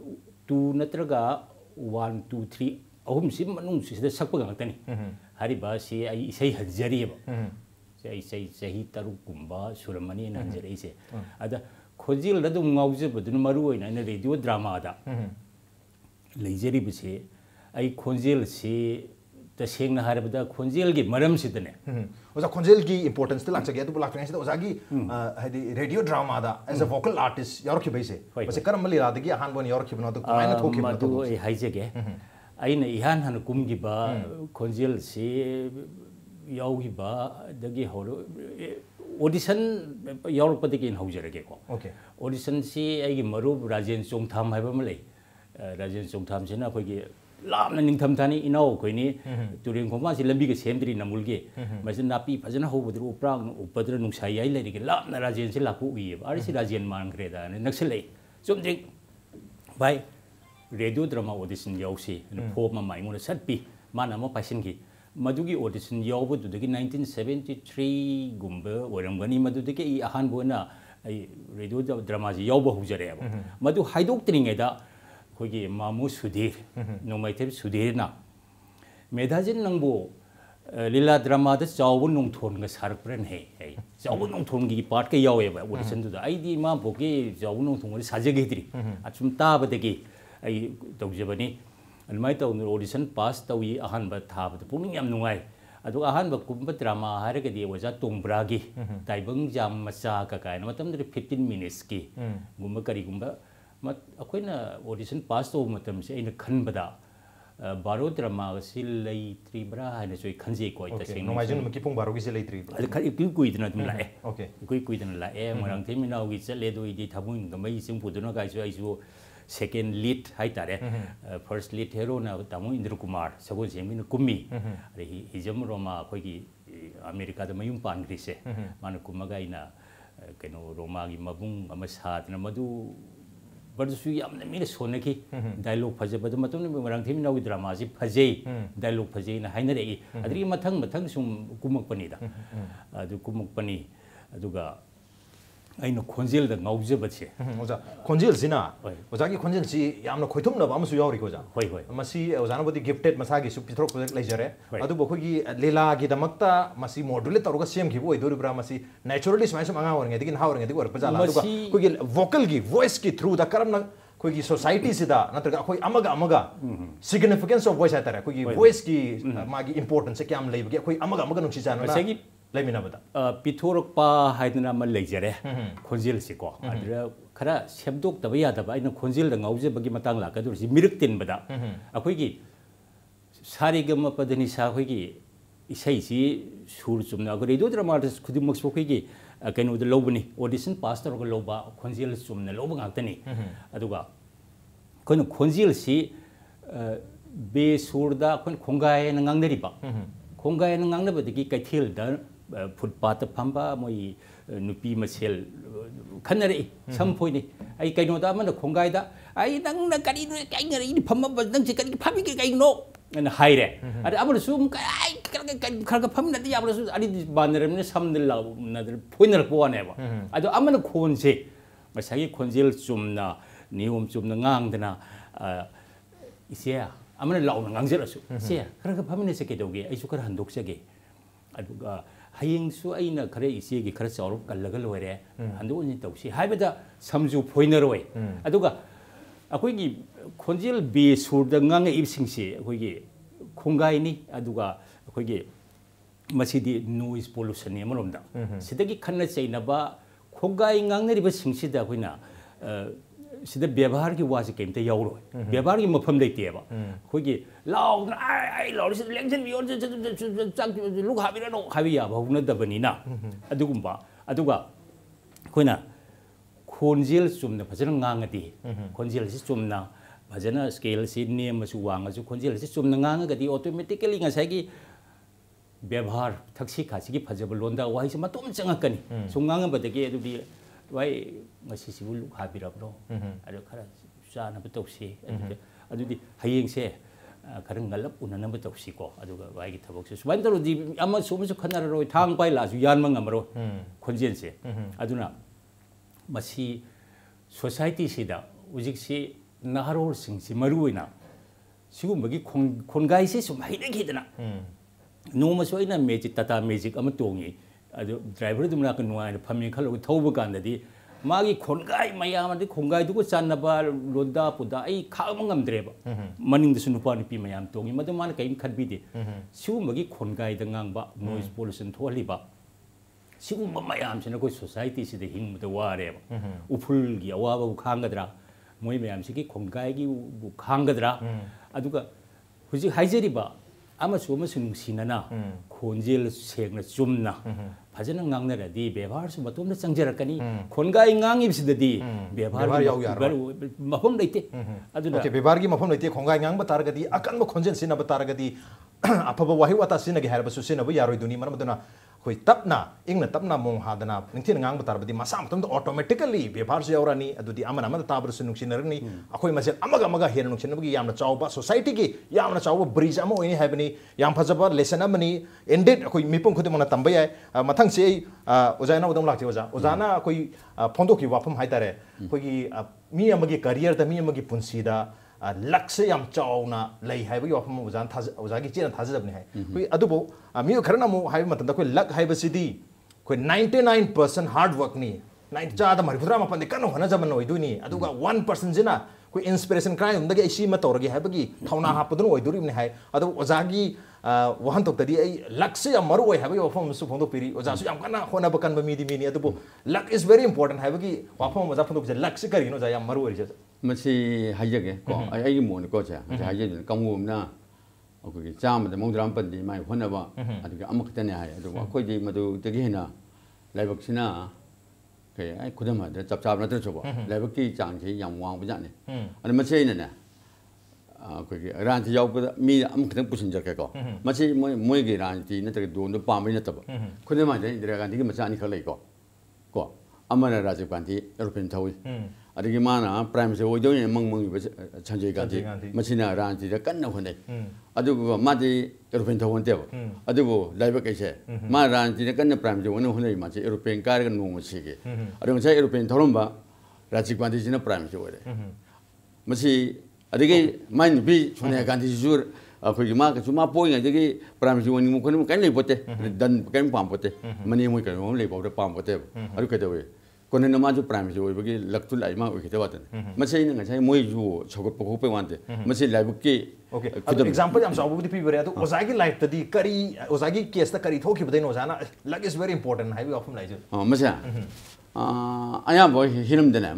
ꯇꯨ ꯅꯠꯇ꯭ꯔꯒ ꯋꯥꯟ ꯇꯨ ꯊ꯭ꯔꯤ ꯑꯍꯨꯝꯁꯤ ꯃꯅꯨꯡꯁꯤꯗ ꯁꯛꯄ ꯉꯥꯛꯇꯅꯤ ꯍꯥꯏꯔꯤꯕ ꯑꯁꯤ ꯑꯩ ꯏꯁꯩ ꯍꯟꯖꯔꯤꯑꯕ ꯑꯩ ꯆꯍꯤ ꯇꯔꯨꯛꯀꯨꯝꯕ ꯁꯨꯔꯝꯃꯅꯤꯅ ꯍꯟꯖꯔꯛꯏꯁꯦ ꯑꯗ ꯈꯣꯟꯖꯦꯜꯗ ꯑꯗꯨꯝ ꯉꯥꯎꯖꯕꯗꯨꯅ ꯃꯔꯨꯑꯣꯏꯅ ꯑꯩꯅ ꯔꯦꯗꯤꯑꯣ ꯗ꯭ꯔꯥꯃꯥꯗ ꯂꯩꯖꯔꯤꯕꯁꯤ ꯑꯩ ꯈꯣꯟꯖꯦꯜꯁꯤ ꯇꯁꯦꯡꯅ ꯍꯥꯏꯔꯕꯗ ꯈꯣꯟꯖꯦꯜꯒꯤ ꯃꯔꯝꯁꯤꯗꯅꯦ ओजा खोंजेल की इंपोर्टेंस लाचे अब तो ओजा की रेडियो ड्रामा दा एज अ वोकल आर्टिस्ट यारखि बैसे बस करम मलि रादगी अहान हाइजेगे इहान हन कुमगी बा से याउगी दगी होरो ऑडिशन यारपदगी इन हौजरगे को ओके ऑडिशन से आई मरुब राजेन चोंगथाम हाइबम राजेन चोंगथाम से ना ꯂꯥꯞꯅ ꯅꯤꯡꯊꯝꯊꯥꯅꯤ ꯏꯅꯥꯎ ꯑꯩꯈꯣꯏꯅꯤ ꯇꯨꯔꯦꯟ ꯈꯣꯡꯕꯥꯟꯁꯤ ꯂꯝꯕꯤꯒ ꯁꯦꯝꯗ꯭ꯔꯤ ꯅꯃꯨꯜꯒꯤ ꯃꯁꯤ ꯅꯥꯄꯤ ꯐꯖꯅ ꯍꯧꯕꯗꯨ ꯎꯄ꯭ꯔꯥꯡꯅ ꯎꯞꯄꯗꯨꯅ ꯅꯨꯡꯁꯥ ꯌꯥꯏ ꯂꯩꯔꯤꯒꯦ ꯂꯥꯞꯅ ꯔꯥꯖꯦꯟꯁꯤ ꯂꯥꯛꯄ ꯎꯏꯌꯦꯕ ꯑꯔꯁꯤ ꯔꯥꯖꯦꯟ ꯃꯥꯟꯈ꯭ꯔꯦꯗꯅ ꯅꯛꯁꯤꯜꯂꯛꯏ ꯆꯨꯝꯗ꯭ꯔꯤꯛ ꯚꯥꯏ ꯔꯦꯗꯤꯑꯣ ꯗ꯭ꯔꯃꯥ ꯑꯣꯗꯤꯁꯟ ꯌꯥꯎꯁꯤ ꯐꯣꯝ ꯑꯃ ꯑꯩꯉꯣꯟꯗ ꯁꯠꯄꯤ ꯃꯥꯅ ꯑꯃ ꯄꯥꯏꯁꯤꯟꯈꯤ ꯃꯗꯨꯒꯤ ꯑꯣꯗꯤꯁꯟ ꯌꯥꯎꯕꯗꯨꯗꯒꯤ ꯅꯥꯏꯟꯇꯤꯟ ꯁꯕꯦꯟꯇꯤ ꯊ꯭ꯔꯤꯒꯨꯝꯕ ꯑꯣꯏꯔꯝꯒꯅꯤ ꯃꯗꯨꯗꯒꯤ ꯑꯩ ꯑꯍꯥꯟꯕ ꯑꯣꯏꯅ ꯑꯩ ꯔꯦꯗꯤꯑꯣ ꯗ꯭ꯔꯃꯥꯁꯤ ꯌꯥꯎꯕ ꯍꯧꯖꯔꯛꯑꯦꯕ ꯃꯗꯨ ꯍꯥꯏꯗꯣꯛꯇ꯭ꯔꯤꯉꯩꯗ ꯑꯩꯈꯣꯏꯒꯤ ꯃꯥꯃꯨ ꯁꯨꯙꯤꯔ ꯅꯣꯡꯃꯥꯏꯊꯦꯝ ꯁꯨꯙꯤꯔꯅ ꯃꯦꯙꯥꯖꯤꯟ ꯅꯪꯕꯨ ꯂꯤꯂꯥ ꯗ꯭ꯔꯃꯥꯗ ꯆꯥꯎꯕ ꯅꯣꯡꯊꯣꯟꯒ ꯁꯥꯔꯛꯄ꯭ꯔꯅ ꯍꯦ ꯑꯩ ꯆꯥꯎꯕ ꯅꯣꯡꯊꯣꯟꯒꯤ ꯄꯥꯔꯠꯀ ꯌꯥꯎꯋꯦꯕ ꯑꯣꯗꯤꯁꯟꯗꯨꯗ ꯑꯩꯗꯤ ꯏꯃꯥꯕꯣꯛꯀꯤ ꯆꯥꯎꯕ ꯅꯣꯡꯊꯣꯟꯒꯗꯤ ꯁꯥꯖꯈꯤꯗ꯭ꯔꯤ ꯑꯁꯨꯝ ꯇꯥꯕꯗꯒꯤ ꯑꯩ ꯇꯧꯖꯕꯅꯤ ꯑꯗꯨꯃꯥꯏꯅ ꯇꯧꯗꯅ ꯑꯣꯗꯤꯁꯟ ꯄꯥꯁ ꯇꯧꯏ ꯑꯍꯥꯟꯕ ꯊꯥꯕꯗ ꯄꯨꯛꯅꯤꯡ ꯌꯥꯝ ꯅꯨꯡꯉꯥꯏ ꯑꯗꯨꯒ ꯑꯍꯥꯟꯕ ꯀꯨꯝꯕ ꯗ꯭ꯔꯃꯥ ꯍꯥꯏꯔꯒꯗꯤ ꯑꯣꯖꯥ ꯇꯣꯡꯕ꯭ꯔꯥꯒꯤ ꯇꯥꯏꯕꯪ ꯖꯥꯝ ꯃꯆꯥꯒ ꯀꯥꯏꯅ ꯃꯇꯝꯗꯨꯗ ꯐꯤꯐꯇꯤꯟ ꯃꯤꯅꯤꯠꯁꯀꯤ ꯒꯨꯝꯕ ꯀꯔꯤꯒꯨꯝꯕ ꯑ a k ꯣ ꯏ ꯅ a ꯣ ꯗ ꯤ ꯁ ꯟ ꯄꯥꯁ a ꯧ ꯕ ꯃꯇꯝꯁꯦ ꯑꯩꯅ ꯈꯟꯕꯗ a ꯥ a ꯣ ꯗ ꯭ ꯔ a ꯥ ꯁ ꯤ ꯂꯩꯇ꯭ꯔꯤꯕ꯭ꯔꯥ ꯍ ꯥ ꯏ ꯅ i ꯨ ꯑꯩ ꯈꯟꯖꯩꯀꯣ ꯑꯩ ꯇꯁꯦꯡꯅ ꯅ ꯣ ꯡ i ꯥ a ꯖ ꯤ ꯡ i ꯨ ꯃ ꯤ ꯠ ꯀ ꯤ ꯄꯨꯡ ꯕꯥꯔꯣꯒꯤꯁꯦ ꯂꯩꯇ꯭ꯔꯤꯕ꯭ꯔꯥ ꯏꯀꯨꯏ ꯀꯨꯏꯗꯅ ꯑꯗꯨꯝ ꯂꯥꯛꯑꯦ ꯏꯀꯨꯏ ꯀꯨꯏꯗꯅ ꯂꯥꯛꯑꯦ ꯃꯣꯏꯔꯥꯡꯊꯦꯝ ꯃꯤꯅꯥꯎꯒꯤ ꯆꯠꯂꯦ ꯑꯗꯨ ꯑꯩꯗꯤ ꯊꯥꯕꯨꯡꯒ ꯃꯩ ꯆꯤꯡ ꯄꯨꯗꯨꯅ ꯀꯥꯏꯁꯨ ꯑꯩꯁꯨ ꯁꯦꯀꯦꯟ ꯂꯤꯠ ꯍꯥꯏꯇꯥꯔꯦ ꯐꯔꯁ ꯂꯤꯠ ꯍꯦꯔꯣꯅ ꯇꯥꯃꯣ ꯏꯟꯗ꯭ꯔꯀꯨꯃꯥꯔ ꯁꯒꯣꯜꯁꯦꯝꯕꯤꯅ ꯀꯨꯝꯃꯤ ꯑꯗꯒꯤ ꯍꯤꯖꯝ ꯔꯣꯃꯥ ꯑꯩꯈꯣꯏꯒꯤ ꯑꯃꯦꯔꯤꯀꯥꯗ ꯃꯌꯨꯝ ꯄꯥꯟꯈ꯭ꯔꯤꯁꯦ ꯃꯥꯅ ꯀꯨꯝꯃꯒ ꯑꯩꯅ ꯀꯩꯅꯣ ꯔꯣꯃꯥꯒꯤ ꯃꯕꯨꯡ ꯑꯃ ꯁꯥꯗꯅ ꯃꯗꯨ Bardo yam na mina dialogue a su sone ki p ꯕꯔꯗꯁꯨ ꯌꯥꯝꯅ ꯃꯤꯅ ꯁꯣꯟꯅꯈꯤ a ꯥ ꯏ ꯂ ꯣ ꯛ ꯐꯖꯕꯗ ꯃꯇꯨꯡ ꯃ a ꯥ ꯡ ꯊ ꯦ ꯃ ꯤ ꯅ i ꯎ ꯒ ꯤ ꯗ꯭ꯔꯃꯥꯁꯤ ꯐꯖꯩ ꯗꯥꯏꯂꯣꯛ ꯐꯖꯩꯅ ꯍꯥꯏꯅꯔꯛꯏ ꯑꯗꯒꯤ ꯃꯊꯪ ꯃꯊꯪ ꯁꯨꯝ ꯀ ꯨ a ꯃ i ꯄ ꯅ adu kumuk pani aduga ꯑꯩꯅ ꯈꯣꯟꯖꯦꯜꯗ ꯉꯥꯎꯖꯕꯁꯦ ꯑꯣꯖꯥ ꯈꯣꯟꯖꯦꯜꯁꯤꯅ ꯑꯣꯖꯥꯒꯤ ꯈꯣꯟꯖꯦꯜꯁꯤ ꯌꯥꯝꯅ ꯈꯣꯏꯊꯨꯝꯅꯕ ꯑꯃꯁꯨ ꯌꯥꯎꯔꯤꯀꯣ ꯑꯣꯖꯥ ꯍꯣꯏ ꯍꯣꯏ ꯃꯁꯤ ꯑꯣꯖꯥꯅꯕꯨꯗꯤ ꯒꯤꯐꯇꯦꯗ ꯃꯁꯥꯒꯤꯁꯨ ꯄꯤꯊꯣꯔꯛꯄ ꯂꯩꯖꯔꯦ ꯑꯗꯨꯕꯨ ꯑꯩꯈꯣꯏꯒꯤ ꯂꯤꯂꯥꯒꯤꯗꯃꯛꯇ ꯃꯁꯤ ꯃꯣꯗꯨꯂꯦꯠ ꯇꯧꯔꯒ ꯁꯦꯝꯈꯤꯕ ꯑꯣꯏꯗꯣꯔꯤꯕ꯭ꯔꯥ ꯃꯁꯤ ꯅꯦꯆꯔꯦꯜꯂꯤ ꯁꯨꯃꯥꯏꯅ ꯁꯨꯝ ꯑꯉꯥꯡ ꯑꯣꯏꯔꯤꯉꯩꯗꯒꯤ ꯅꯍꯥ ꯑꯣꯏꯔꯤꯉꯩꯗꯒꯤ ꯑꯣꯏꯔꯛꯄ ꯖꯥꯠꯂꯥ ꯑꯗꯨꯒ ꯑꯩꯈꯣꯏꯒꯤ ꯚꯣꯀꯦꯜꯒꯤ ꯚꯣꯏꯁꯀꯤ ꯊ꯭ꯔꯨꯗ ꯀꯔꯝꯅ ꯑꯩꯈꯣꯏꯒꯤ ꯁꯣꯁꯥꯏꯇꯤꯁꯤꯗ ꯅꯠꯇ꯭ꯔꯒ ꯑꯩꯈꯣꯏ ꯑꯃꯒ ꯑꯃꯒ ꯁꯤꯒꯅꯤꯐꯤꯀꯦꯟꯁ ꯑꯣꯐ ꯚꯣꯏꯁ ꯍꯥꯏꯇꯥꯔꯦ ꯑꯩꯈꯣꯏꯒꯤ ꯚꯣꯏꯁꯀꯤ ꯃꯥꯒꯤ ꯏꯝꯄꯣꯔꯇꯦꯟꯁꯁꯦ ꯀꯌꯥꯝ ꯂꯩꯕꯒꯦ ꯑꯩꯈꯣꯏ ꯑꯃꯒ ꯑꯃꯒ ꯅꯨꯡꯁꯤ ꯆꯥꯟꯅꯅ ꯂꯩꯃꯤꯟꯅꯕꯗ ꯄꯤꯊꯣꯔꯛꯄ ꯍꯥꯏꯗꯅ ꯑꯃ ꯂꯩꯖꯔꯦ ꯈꯣꯟꯖꯦꯜꯁꯤꯀꯣ ꯑꯗꯨꯗ ꯈꯔ ꯁꯦꯝꯗꯣꯛꯇꯕ ꯌꯥꯗꯕ ꯑꯩꯅ ꯈꯣꯟꯖꯦꯜꯗ ꯉꯥꯎꯖꯕꯒꯤ ꯃꯇꯥꯡ ꯂꯥꯛꯀꯗꯧꯔꯤꯁꯤ ꯃꯤꯔꯛ ꯇꯤꯟꯕꯗ ꯑꯩꯈꯣꯏꯒꯤ ꯁꯥꯔꯤꯒꯃꯄꯗꯅꯤꯁꯥ ꯑꯩꯈꯣꯏꯒꯤ ꯏꯁꯩꯁꯤ ꯁꯨꯔ ꯆꯨꯝꯅ ꯑꯩꯈꯣꯏ ꯔꯦꯗꯤꯑꯣ ꯗ꯭ꯔꯃꯥ ꯑꯥꯔꯇꯤꯁ ꯈꯨꯗꯤꯡꯃꯛꯁꯨ ꯑꯩꯈꯣꯏꯒꯤ ꯀꯩꯅꯣꯗ ꯂꯧꯕꯅꯤ ꯑꯣꯗꯤꯁꯟ ꯄꯥꯁ ꯇꯧꯔꯒ ꯂꯧꯕ ꯈꯣꯟꯖꯦꯜ ꯆꯨꯝꯅ ꯂꯧꯕ ꯉꯥꯛꯇꯅꯤ ꯑꯗꯨꯒ ꯑꯩꯈꯣꯏꯅ ꯈꯣꯟꯖꯦꯜꯁꯤ ꯕꯦ ꯁꯨꯔꯗ ꯑꯩꯈꯣꯏꯅ ꯈꯣꯡꯒꯥꯏ ꯍꯥꯏꯅ ꯉꯥꯡꯅꯔꯤꯕ ꯈꯣꯡꯒꯥꯏ ꯍꯥꯏꯅ ꯉꯥꯡꯅꯕꯗꯒꯤ ꯀꯩꯊꯦꯜꯗ ꯐꯨꯠꯄꯥꯠꯇ ꯐꯝꯕ ꯃꯣꯏ ꯅꯨꯄꯤ ꯃꯁꯦꯜ ꯈꯟꯅꯔꯛꯏ ꯁꯝꯐꯣꯏꯅꯤ ꯑꯩ ꯀꯩꯅꯣꯗ ꯑꯃꯅ ꯈꯣꯡꯒꯥꯏꯗ ꯑꯩ ꯅꯪꯅ ꯀꯔꯤꯅꯣ ꯑꯩꯅ ꯑꯩꯅ ꯐꯝꯃꯝꯕ ꯅꯪꯁꯦ ꯀꯔꯤ ꯐꯝꯃꯤꯒꯦ ꯀꯩꯅꯣ ꯑꯅ ꯍꯥꯏꯔꯦ ꯑꯗ ꯑꯃꯅꯁꯨ ꯑꯃꯨꯛ ꯈꯔ ꯈꯔ ꯐꯝꯅꯗꯤ ꯌꯥꯕ꯭ꯔꯁꯨ ꯑꯅꯤꯗꯤ ꯃꯥꯟꯅꯔꯕꯅꯤꯅ ꯁꯝꯗ ꯐꯣꯏꯅꯔꯛꯄ ꯋꯥꯅꯦꯕ ꯑꯗꯣ ꯑꯃꯅ ꯈꯣꯟꯁꯦ ꯉꯁꯥꯏꯒꯤ ꯈꯣꯟꯖꯦꯜ ꯆꯨꯝꯅ ꯅꯤꯌꯣꯝ ꯆꯨꯝꯅ ꯉꯥꯡꯗꯅ ꯏꯆꯦ ꯑꯃꯅ ꯂꯥꯎꯅ ꯉꯥꯡꯖꯔꯁꯨ ꯏꯆꯦ ꯈꯔ ꯈꯔ ꯐꯝꯃꯤꯟꯅꯁꯦ ꯀꯩꯗꯧꯒꯦ ꯑꯩꯁꯨ ꯈꯔ ꯍꯟꯗꯣꯛꯆꯒꯦ ꯑꯗꯨꯒ 하잉 수 아이나 그래 이 시기 그렇지 어렵 갈럭을 외래 한두 번이 하이베다 삼주 보이너로 외 아도가 콘질 비 수르당강의 입싱시 거기 공가이니 아도가 거기 마시디 노이즈 폴루션이 시대기 सीधे व्यवहार की हुआ से कहते हैं यौर व्यवहार की मफम लेती है वह कोई लाओ आई आई लॉरी से लेंजन भी और जो जो लुक हावी रहनो हावी या बहु न दबनी ना अदुगुंबा अदुगा कोइना खोंजेल चुमना भजन गांगदी खोंजेल से चुमना भजन स्केल से नियम से वांग जो खोंजेल से चुमना गांगदी ऑटोमेटिकली ngसागी व्यवहार थक्सी खासी की फजब लोंदा वाही से मतोम चंगकनी सुंगांग बदगे अदुदी 와이 ꯉꯁꯤꯁꯤ 울 가비라브로 아주 카라 샤나 붙없이 아주디 하이행세 아, 가른 갈랍 우나나 붙없이고 아주가 그 와이기 타복시 수반대로디 아마 소문서 카나라로 다음 바일 아주 야만 감으로 콘젠세 아주나 마시 소사이티시다 우직시 나하로울 싱시 마루이나 지금 뭐기 콘가이시 수마이르기드나 노마 음. 소이나 매직 따다 매직 아마 동이 ꯑꯗꯨ ꯗ꯭ꯔꯥꯏꯚꯔꯗꯨ ꯃꯅꯥꯛꯇ ꯅꯨꯡꯉꯥꯏꯅ ꯐꯝꯃꯤ ꯈꯜꯂꯒ ꯊꯧꯕ ꯀꯥꯟꯗꯗꯤ ꯃꯥꯒꯤ ꯈꯣꯡꯒꯥꯏ ꯃꯌꯥꯝ ꯑꯗꯩ ꯈꯣꯡꯒꯥꯏꯗꯨꯒ ꯆꯥꯟꯅꯕ ꯂꯣꯟꯗꯥ ꯄꯨꯗꯥ ꯑꯩ ꯈꯥꯡꯕ ꯉꯝꯗ꯭ꯔꯦꯕ ꯃꯅꯤꯡꯗꯁꯨ ꯅꯨꯄꯥ ꯅꯨꯄꯤ ꯃꯌꯥꯝ ꯇꯣꯡꯉꯤ ꯃꯗꯨ ꯃꯥꯅ ꯀꯔꯤꯝ ꯈꯟꯕꯤꯗꯦ ꯁꯤꯒꯨꯝꯕꯒꯤ ꯈꯣꯟꯒꯥꯏꯗ ꯉꯥꯡꯕ ꯅꯣꯏꯁ ꯄꯣꯂꯨꯁꯟ ꯊꯣꯛꯍꯜꯂꯤꯕ ꯁꯤꯒꯨꯝꯕ ꯃꯌꯥꯝꯁꯤꯅ ꯑꯩꯈꯣꯏ ꯁꯣꯁꯥꯏꯇꯤꯁꯤꯗ ꯍꯤꯡꯕꯗ ꯋꯥꯔꯦꯕ ꯎꯐꯨꯜꯒꯤ ꯑꯋꯥꯕꯕꯨ ꯈꯥꯡꯒꯗ꯭ꯔꯥ ꯃꯣꯏ ꯃꯌꯥꯝꯁꯤꯒꯤ ꯈꯣꯡꯒꯥꯏꯒꯤꯕꯨ ꯈꯥꯡꯒꯗ꯭ꯔꯥ ꯑꯗꯨꯒ ꯍꯧꯖꯤꯛ ꯍꯥꯏꯖꯔꯤꯕ 아마추어 뭐 신웅신이나 콘질 생나 좀나 바지는 강나라디 배바르스 뭐또 장제라까니 콘가이 강입시더디 배바르 마폼 레이테 아주나 오케이 배바르기 마폼 레이테 콘가이 강바 따라가디 아깐 뭐 콘젠 신나 바따라가디 아파바 와히 왔다 신나게 하르바수 신나 뭐 야로이두니 말마도나 खुई तपना इंग तपना मों हादना निथिन गांग बतार बदी मसाम तुम तो ऑटोमेटिकली व्यापार से यौरा नी अदुदी अमन अमन ताबर से नुक्सी नरनी अखोई मसे अमग अमग हेर नुक्सी नबी याम न चाओबा सोसाइटी की याम न चाओबा ब्रिज अमो इनी हैबनी याम फजबा लेसन अमनी एंडेड अखोई मिपुंग खुदे है मथंग से ओजाना उदम ओजा ओजाना अखोई फोंदो की वाफम हाइतारे मी अमगी करियर त मी अमगी पुंसीदा लक्ष्य यम चाउना ले है वो यो हम ओजा थाज ओजा की था जब नहीं है कोई अदुबो मियो खरना मो हाय मतलब कोई लक है बस बसिदी कोई 99% परसेंट हार्ड वर्क नहीं नी 90 चा द मरिफुरा मपन दे कनो हना जमन ओइदु का वन परसेंट जिना कोई इंस्पिरेशन कराए क्राइ उंदगे इसी म गया है बगी थाउना हाँ थौना हापदन ओइदुरिम ने है अदु ओजा की ꯋꯥꯍꯟꯊꯣꯛꯇꯗꯤ ꯑꯩ ꯂꯛꯁꯨ ꯌꯥꯝ ꯃꯔꯨ ꯑꯣꯏ ꯍꯥꯏꯕꯒꯤ ꯋꯥꯐꯝ ꯑꯃꯁꯨ ꯐꯣꯡꯗꯣꯛꯄꯤꯔꯤ ꯑꯣꯖꯥꯁꯨ ꯌꯥꯝ ꯀꯟꯅ ꯍꯣꯠꯅꯕ ꯀꯟꯕ ꯃꯤꯗꯤ ꯃꯤꯅꯤ ꯑꯗꯨꯕꯨ ꯂꯛ ꯏꯁ ꯕꯦꯔꯤ ꯏꯝꯄꯣꯔꯇꯦꯟ ꯍꯥꯏꯕꯒꯤ ꯋꯥꯐꯝ ꯑꯃ ꯑꯣꯖꯥ ꯐꯣꯡꯗꯣꯛꯄꯁꯦ ꯂꯛꯁꯤ ꯀꯔꯤꯅꯣ ꯑꯣꯖꯥ ꯌꯥꯝ ꯃꯔꯨ ꯑꯣꯏꯔꯤꯁꯦ ꯃꯁꯤ ꯍꯥꯏꯖꯒꯦ ꯀꯣ ꯑꯩꯒꯤ ꯃꯣꯠꯅꯤꯀꯣ ꯑꯣꯖꯥ ꯉꯁꯥꯏ ꯍꯥꯏꯖꯗꯅ ꯀꯥꯡꯕꯨꯝꯅ ꯑꯩꯈꯣꯏꯒꯤ ꯆꯥꯝꯃꯗ ꯃꯧꯗ꯭ꯔꯥꯝꯄꯟꯗꯤ ꯃꯥꯏ ꯍꯣꯠꯅꯕ ꯑꯗꯨꯒꯤ ꯑꯃꯈꯛꯇꯅꯦ ꯍꯥꯏ ꯑꯗꯨꯕꯨ ꯑꯩꯈꯣꯏꯗꯤ ꯃꯗꯨꯗꯒꯤ ꯍꯦꯟꯅ ꯂꯥꯏꯕꯛꯁꯤꯅ ꯀꯩ ꯈꯨꯗꯝ ꯍꯥꯏꯔꯕꯗ ꯆꯞ ꯆꯥꯕ ꯅꯠꯇ꯭ꯔꯁꯨꯀꯣ ꯂꯥꯏꯕꯛꯀꯤ ꯆꯥꯡꯁꯤ ꯌꯥꯝ ꯋꯥꯡꯕ ꯖꯥꯠꯅꯤ ꯑꯗꯨ ꯃꯁꯤ ꯑꯩꯅꯅꯦ ꯑꯩꯈꯣꯏꯒꯤ ꯔꯥꯟꯁꯤ ꯌꯥꯎꯕꯗ ꯃꯤ ꯑꯃꯈꯛꯇꯪ ꯄꯨꯁꯤꯟꯖꯔꯛꯀꯦꯀꯣ ꯃꯁꯤ ꯃꯣꯏ ꯃꯣꯏꯒꯤ ꯔꯥꯟꯁꯤ ꯅꯠꯇ꯭ꯔꯒ ꯗꯣꯟꯗꯣ ꯄꯥꯝꯕꯩ ꯅꯠꯇꯕ ꯈꯨꯗꯝ ꯍꯥꯏꯔꯕꯗ ꯏꯟꯗꯤꯔꯥ ꯒꯥꯟꯙꯤꯒꯤ ꯃꯆꯥ ꯑꯅꯤꯈꯛ ꯂꯩꯀꯣ ꯀꯣ ꯑꯃꯅ ꯔꯥꯖꯤꯕ ꯒꯥꯟꯙꯤ ꯑꯦꯔꯣꯄ꯭ꯂꯦꯟ ꯊꯧꯏ ꯑꯗꯒꯤ ꯃꯥꯅ ꯄ꯭ꯔꯥꯏꯝ ꯃꯤꯅꯤꯁꯇꯔ ꯑꯣꯏꯗꯣꯏꯅꯦ ꯃꯪ ꯃꯪꯉꯤꯕ ꯁꯟꯖꯣꯏ ꯒꯥꯟꯙꯤ ꯃꯁꯤꯅ ꯔꯥꯟꯁꯤꯗ ꯀꯟꯅ ꯍꯣꯠꯅꯩ ꯑꯗꯨꯒ ꯃꯥꯗꯤ ꯑꯦꯔꯣꯄ꯭ꯂꯦꯟ ꯊꯧꯕ ꯅꯠꯇꯦꯕ ꯑꯗꯨꯕꯨ ꯂꯥꯏꯕꯛ ꯑꯩꯁꯦ ꯃꯥ ꯔꯥꯟꯁꯤꯗ ꯀꯟꯅ ꯄ꯭ꯔꯥꯏꯝ ꯃꯤꯅꯤꯁꯇꯔ ꯑꯣꯏꯅ ꯍꯣꯠꯅꯩ ꯃꯥꯁꯦ ꯑꯦꯔꯣꯄ꯭ꯂꯦꯟ ꯀꯥꯏꯔꯒ ꯅꯣꯡꯃ ꯁꯤꯒꯤ ꯑꯗꯣ ꯉꯁꯥꯏ ꯑꯦꯔꯣꯄ꯭ꯂꯦꯟ ꯊꯧꯔꯝꯕ ꯔꯥꯖꯤꯕ ꯒꯥꯟꯙꯤꯁꯤꯅ ꯄ꯭ꯔꯥꯏꯝ ꯃꯤꯅꯤꯁꯇꯔ ꯑꯣꯏꯔꯦ ꯃꯁꯤ अगे माइ नुपी सोनिया गांधीजू अखोगी मा पोई प्राइम मिनिस्टर ओनिंग पोते दन कई पाम पोते मने मोय कनो ले पाउडे पाम पोते अरु कदवे कोने नमा जो प्राइम मिनिस्टर ओइबगे लक्तु लाइमा ओइखते वातन मसे इन ngachai मोय जो छगत पखो पे लाइब के अब एग्जांपल हम साबु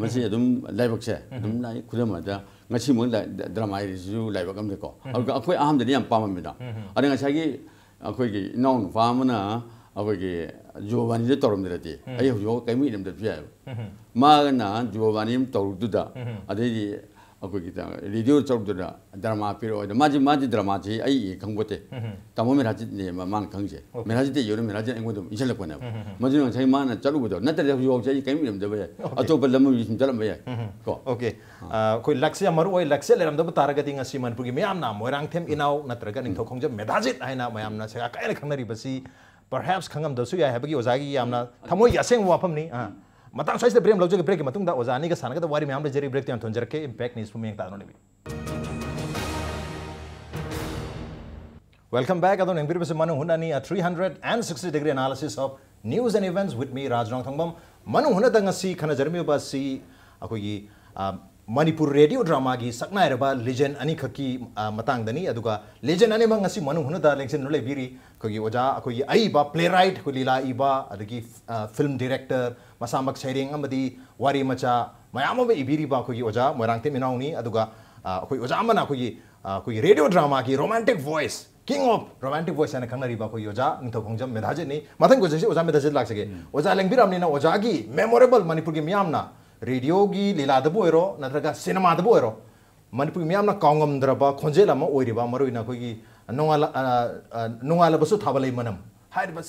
से अदुम ngasih mula lah, drama ini tu live agam dekau. Hmm. Aku aku aham jadi yang paman muda. Hmm, hmm. Ada ngasih lagi aku lagi non paman na ah? aku lagi jawapan itu turun tu, Ayuh jawab kami ini mesti dia. Mak na jawapan ini turut juga. Ada di aku kita radio a d o c ꯑꯩꯈꯣꯏꯒꯤ ꯔ ꯦ ꯗ ꯤ ꯑ m a j i ꯨ ꯗ ꯗ ꯭ a ꯃ ꯥ ꯄꯤꯔꯛꯑꯣ ꯃ ꯥ ꯖ e ꯃ a ꯖ ꯤ ꯗ꯭ꯔꯃꯥꯁꯤ ꯑꯩ ꯈ ꯪ ꯕ ꯣ ꯠ ꯇ a ꯇꯥꯃꯣ ꯃꯦꯔꯥꯖꯤꯠꯅꯦ ꯃꯥꯅ ꯈꯪꯁꯦ ꯃꯦꯔꯥꯖꯤꯠꯇ ꯌꯧꯔꯦ a ꯦ o ꯥ ꯖ ꯤ a ꯑꯩꯉꯣꯟꯗ ꯏ ꯟ a ꯤ ꯜ ꯂ ꯛ ꯄ ꯅ ꯦ ꯕ ꯃꯗꯨꯅ ꯉꯁꯥꯏ ꯃꯥꯅ ꯆꯠꯂꯨꯕꯗꯣ ꯅꯠꯇ꯭ꯔꯗꯤ ꯍꯧꯖꯤꯛ e ꯥ ꯎ o ꯦ ꯑꯩ ꯀꯔꯤꯝ ꯂꯩꯔꯝꯗꯕ ꯌꯥꯏ ꯑꯇꯣꯞꯄ ꯂ k ꯕ ꯤ ꯁ ꯨ a ꯆꯠꯂꯝꯕ ꯌꯥꯏ ꯀꯣ l ꯣ ꯀ ꯦ ꯑꯩꯈꯣꯏ ꯂꯛꯁꯦ ꯃꯔꯨ ꯑ ꯣ g a ꯛ i ꯦ ꯂꯩꯔꯝꯗꯕ ꯇꯥꯔꯒꯗꯤ ꯉꯁꯤ ꯃꯅꯤꯄꯨꯔꯒꯤ ꯃꯌꯥꯝꯅ a ꯣ ꯏ ꯔ ꯥ ꯡ ꯊ ꯦ ꯝ ꯏꯅꯥꯎ ꯅꯠꯇ꯭ꯔꯒ ꯅꯤꯡꯊꯧ ꯈ ꯣ i ꯖ a ꯃ ꯦ a m ꯖ ꯤ ꯠ ꯍ ꯥ a ꯅ ꯃꯌꯥꯝꯅ ꯁꯦꯒꯥ ꯀꯥꯏꯅ ꯈꯪꯅꯔꯤꯕꯁꯤ ꯄꯔꯍꯦꯞꯁ a ꯪ ꯉ ꯝ ꯗ ꯕ ꯁ ꯨ ꯌꯥꯏ ꯍꯥꯏꯕꯒꯤ ꯑꯣꯖꯥꯒꯤ a ꯥ ꯝ ꯅ ꯊꯃꯣꯏꯒꯤ ꯑꯁꯦꯡꯕ ꯋꯥꯐꯝꯅꯤ मतंग साइज ब्रेक लौजे ब्रेक के मतलब ओजा अनी सानक वारी मैम जरिए ब्रेक तो थोजर के इम्पैक्ट न्यूज़ में तानो ने वेलकम बैक अदो नेंग बिरबे मनु हुनानी a 360 degree analysis of news and events with me Rajrang Thangbam मनु हुना दंग सी खना जर्मी बसी अखोगी मणिपुर रेडियो ड्रामा की सकनायरब लेजेंड अनी खकी मतंगदनी अदुगा लेजेंड अनी मंग असी मनु हुना दा लेजेंड नुले बिरी अखोगी ओजा अखोगी आइबा प्लेराइट को लीला इबा अदगी फिल्म डायरेक्टर मसामक सैरें अमदी वारी मचा मैम अब ओजा मोरांगते मिनाउनी अदुगा ओजा अमना अखोई रेडियो ड्रामा की romantic voice king of romantic voice है खनरीबा अखोई ओजा निथो खोंजम मेधाजे मतंग मथन को ओजा मेधाजी लाग ओजा लेंगे ओजा की मेमोरेबल मनपुर की मियामना रेडियो की लीलादबु ओइरो नत्रगा सिनेमादबु ओइरो मणिपुर मियामना कांगमद्रबा खोंजेल अमा ओइरिबा थाब अखोई ꯍꯥꯏꯔꯤꯕ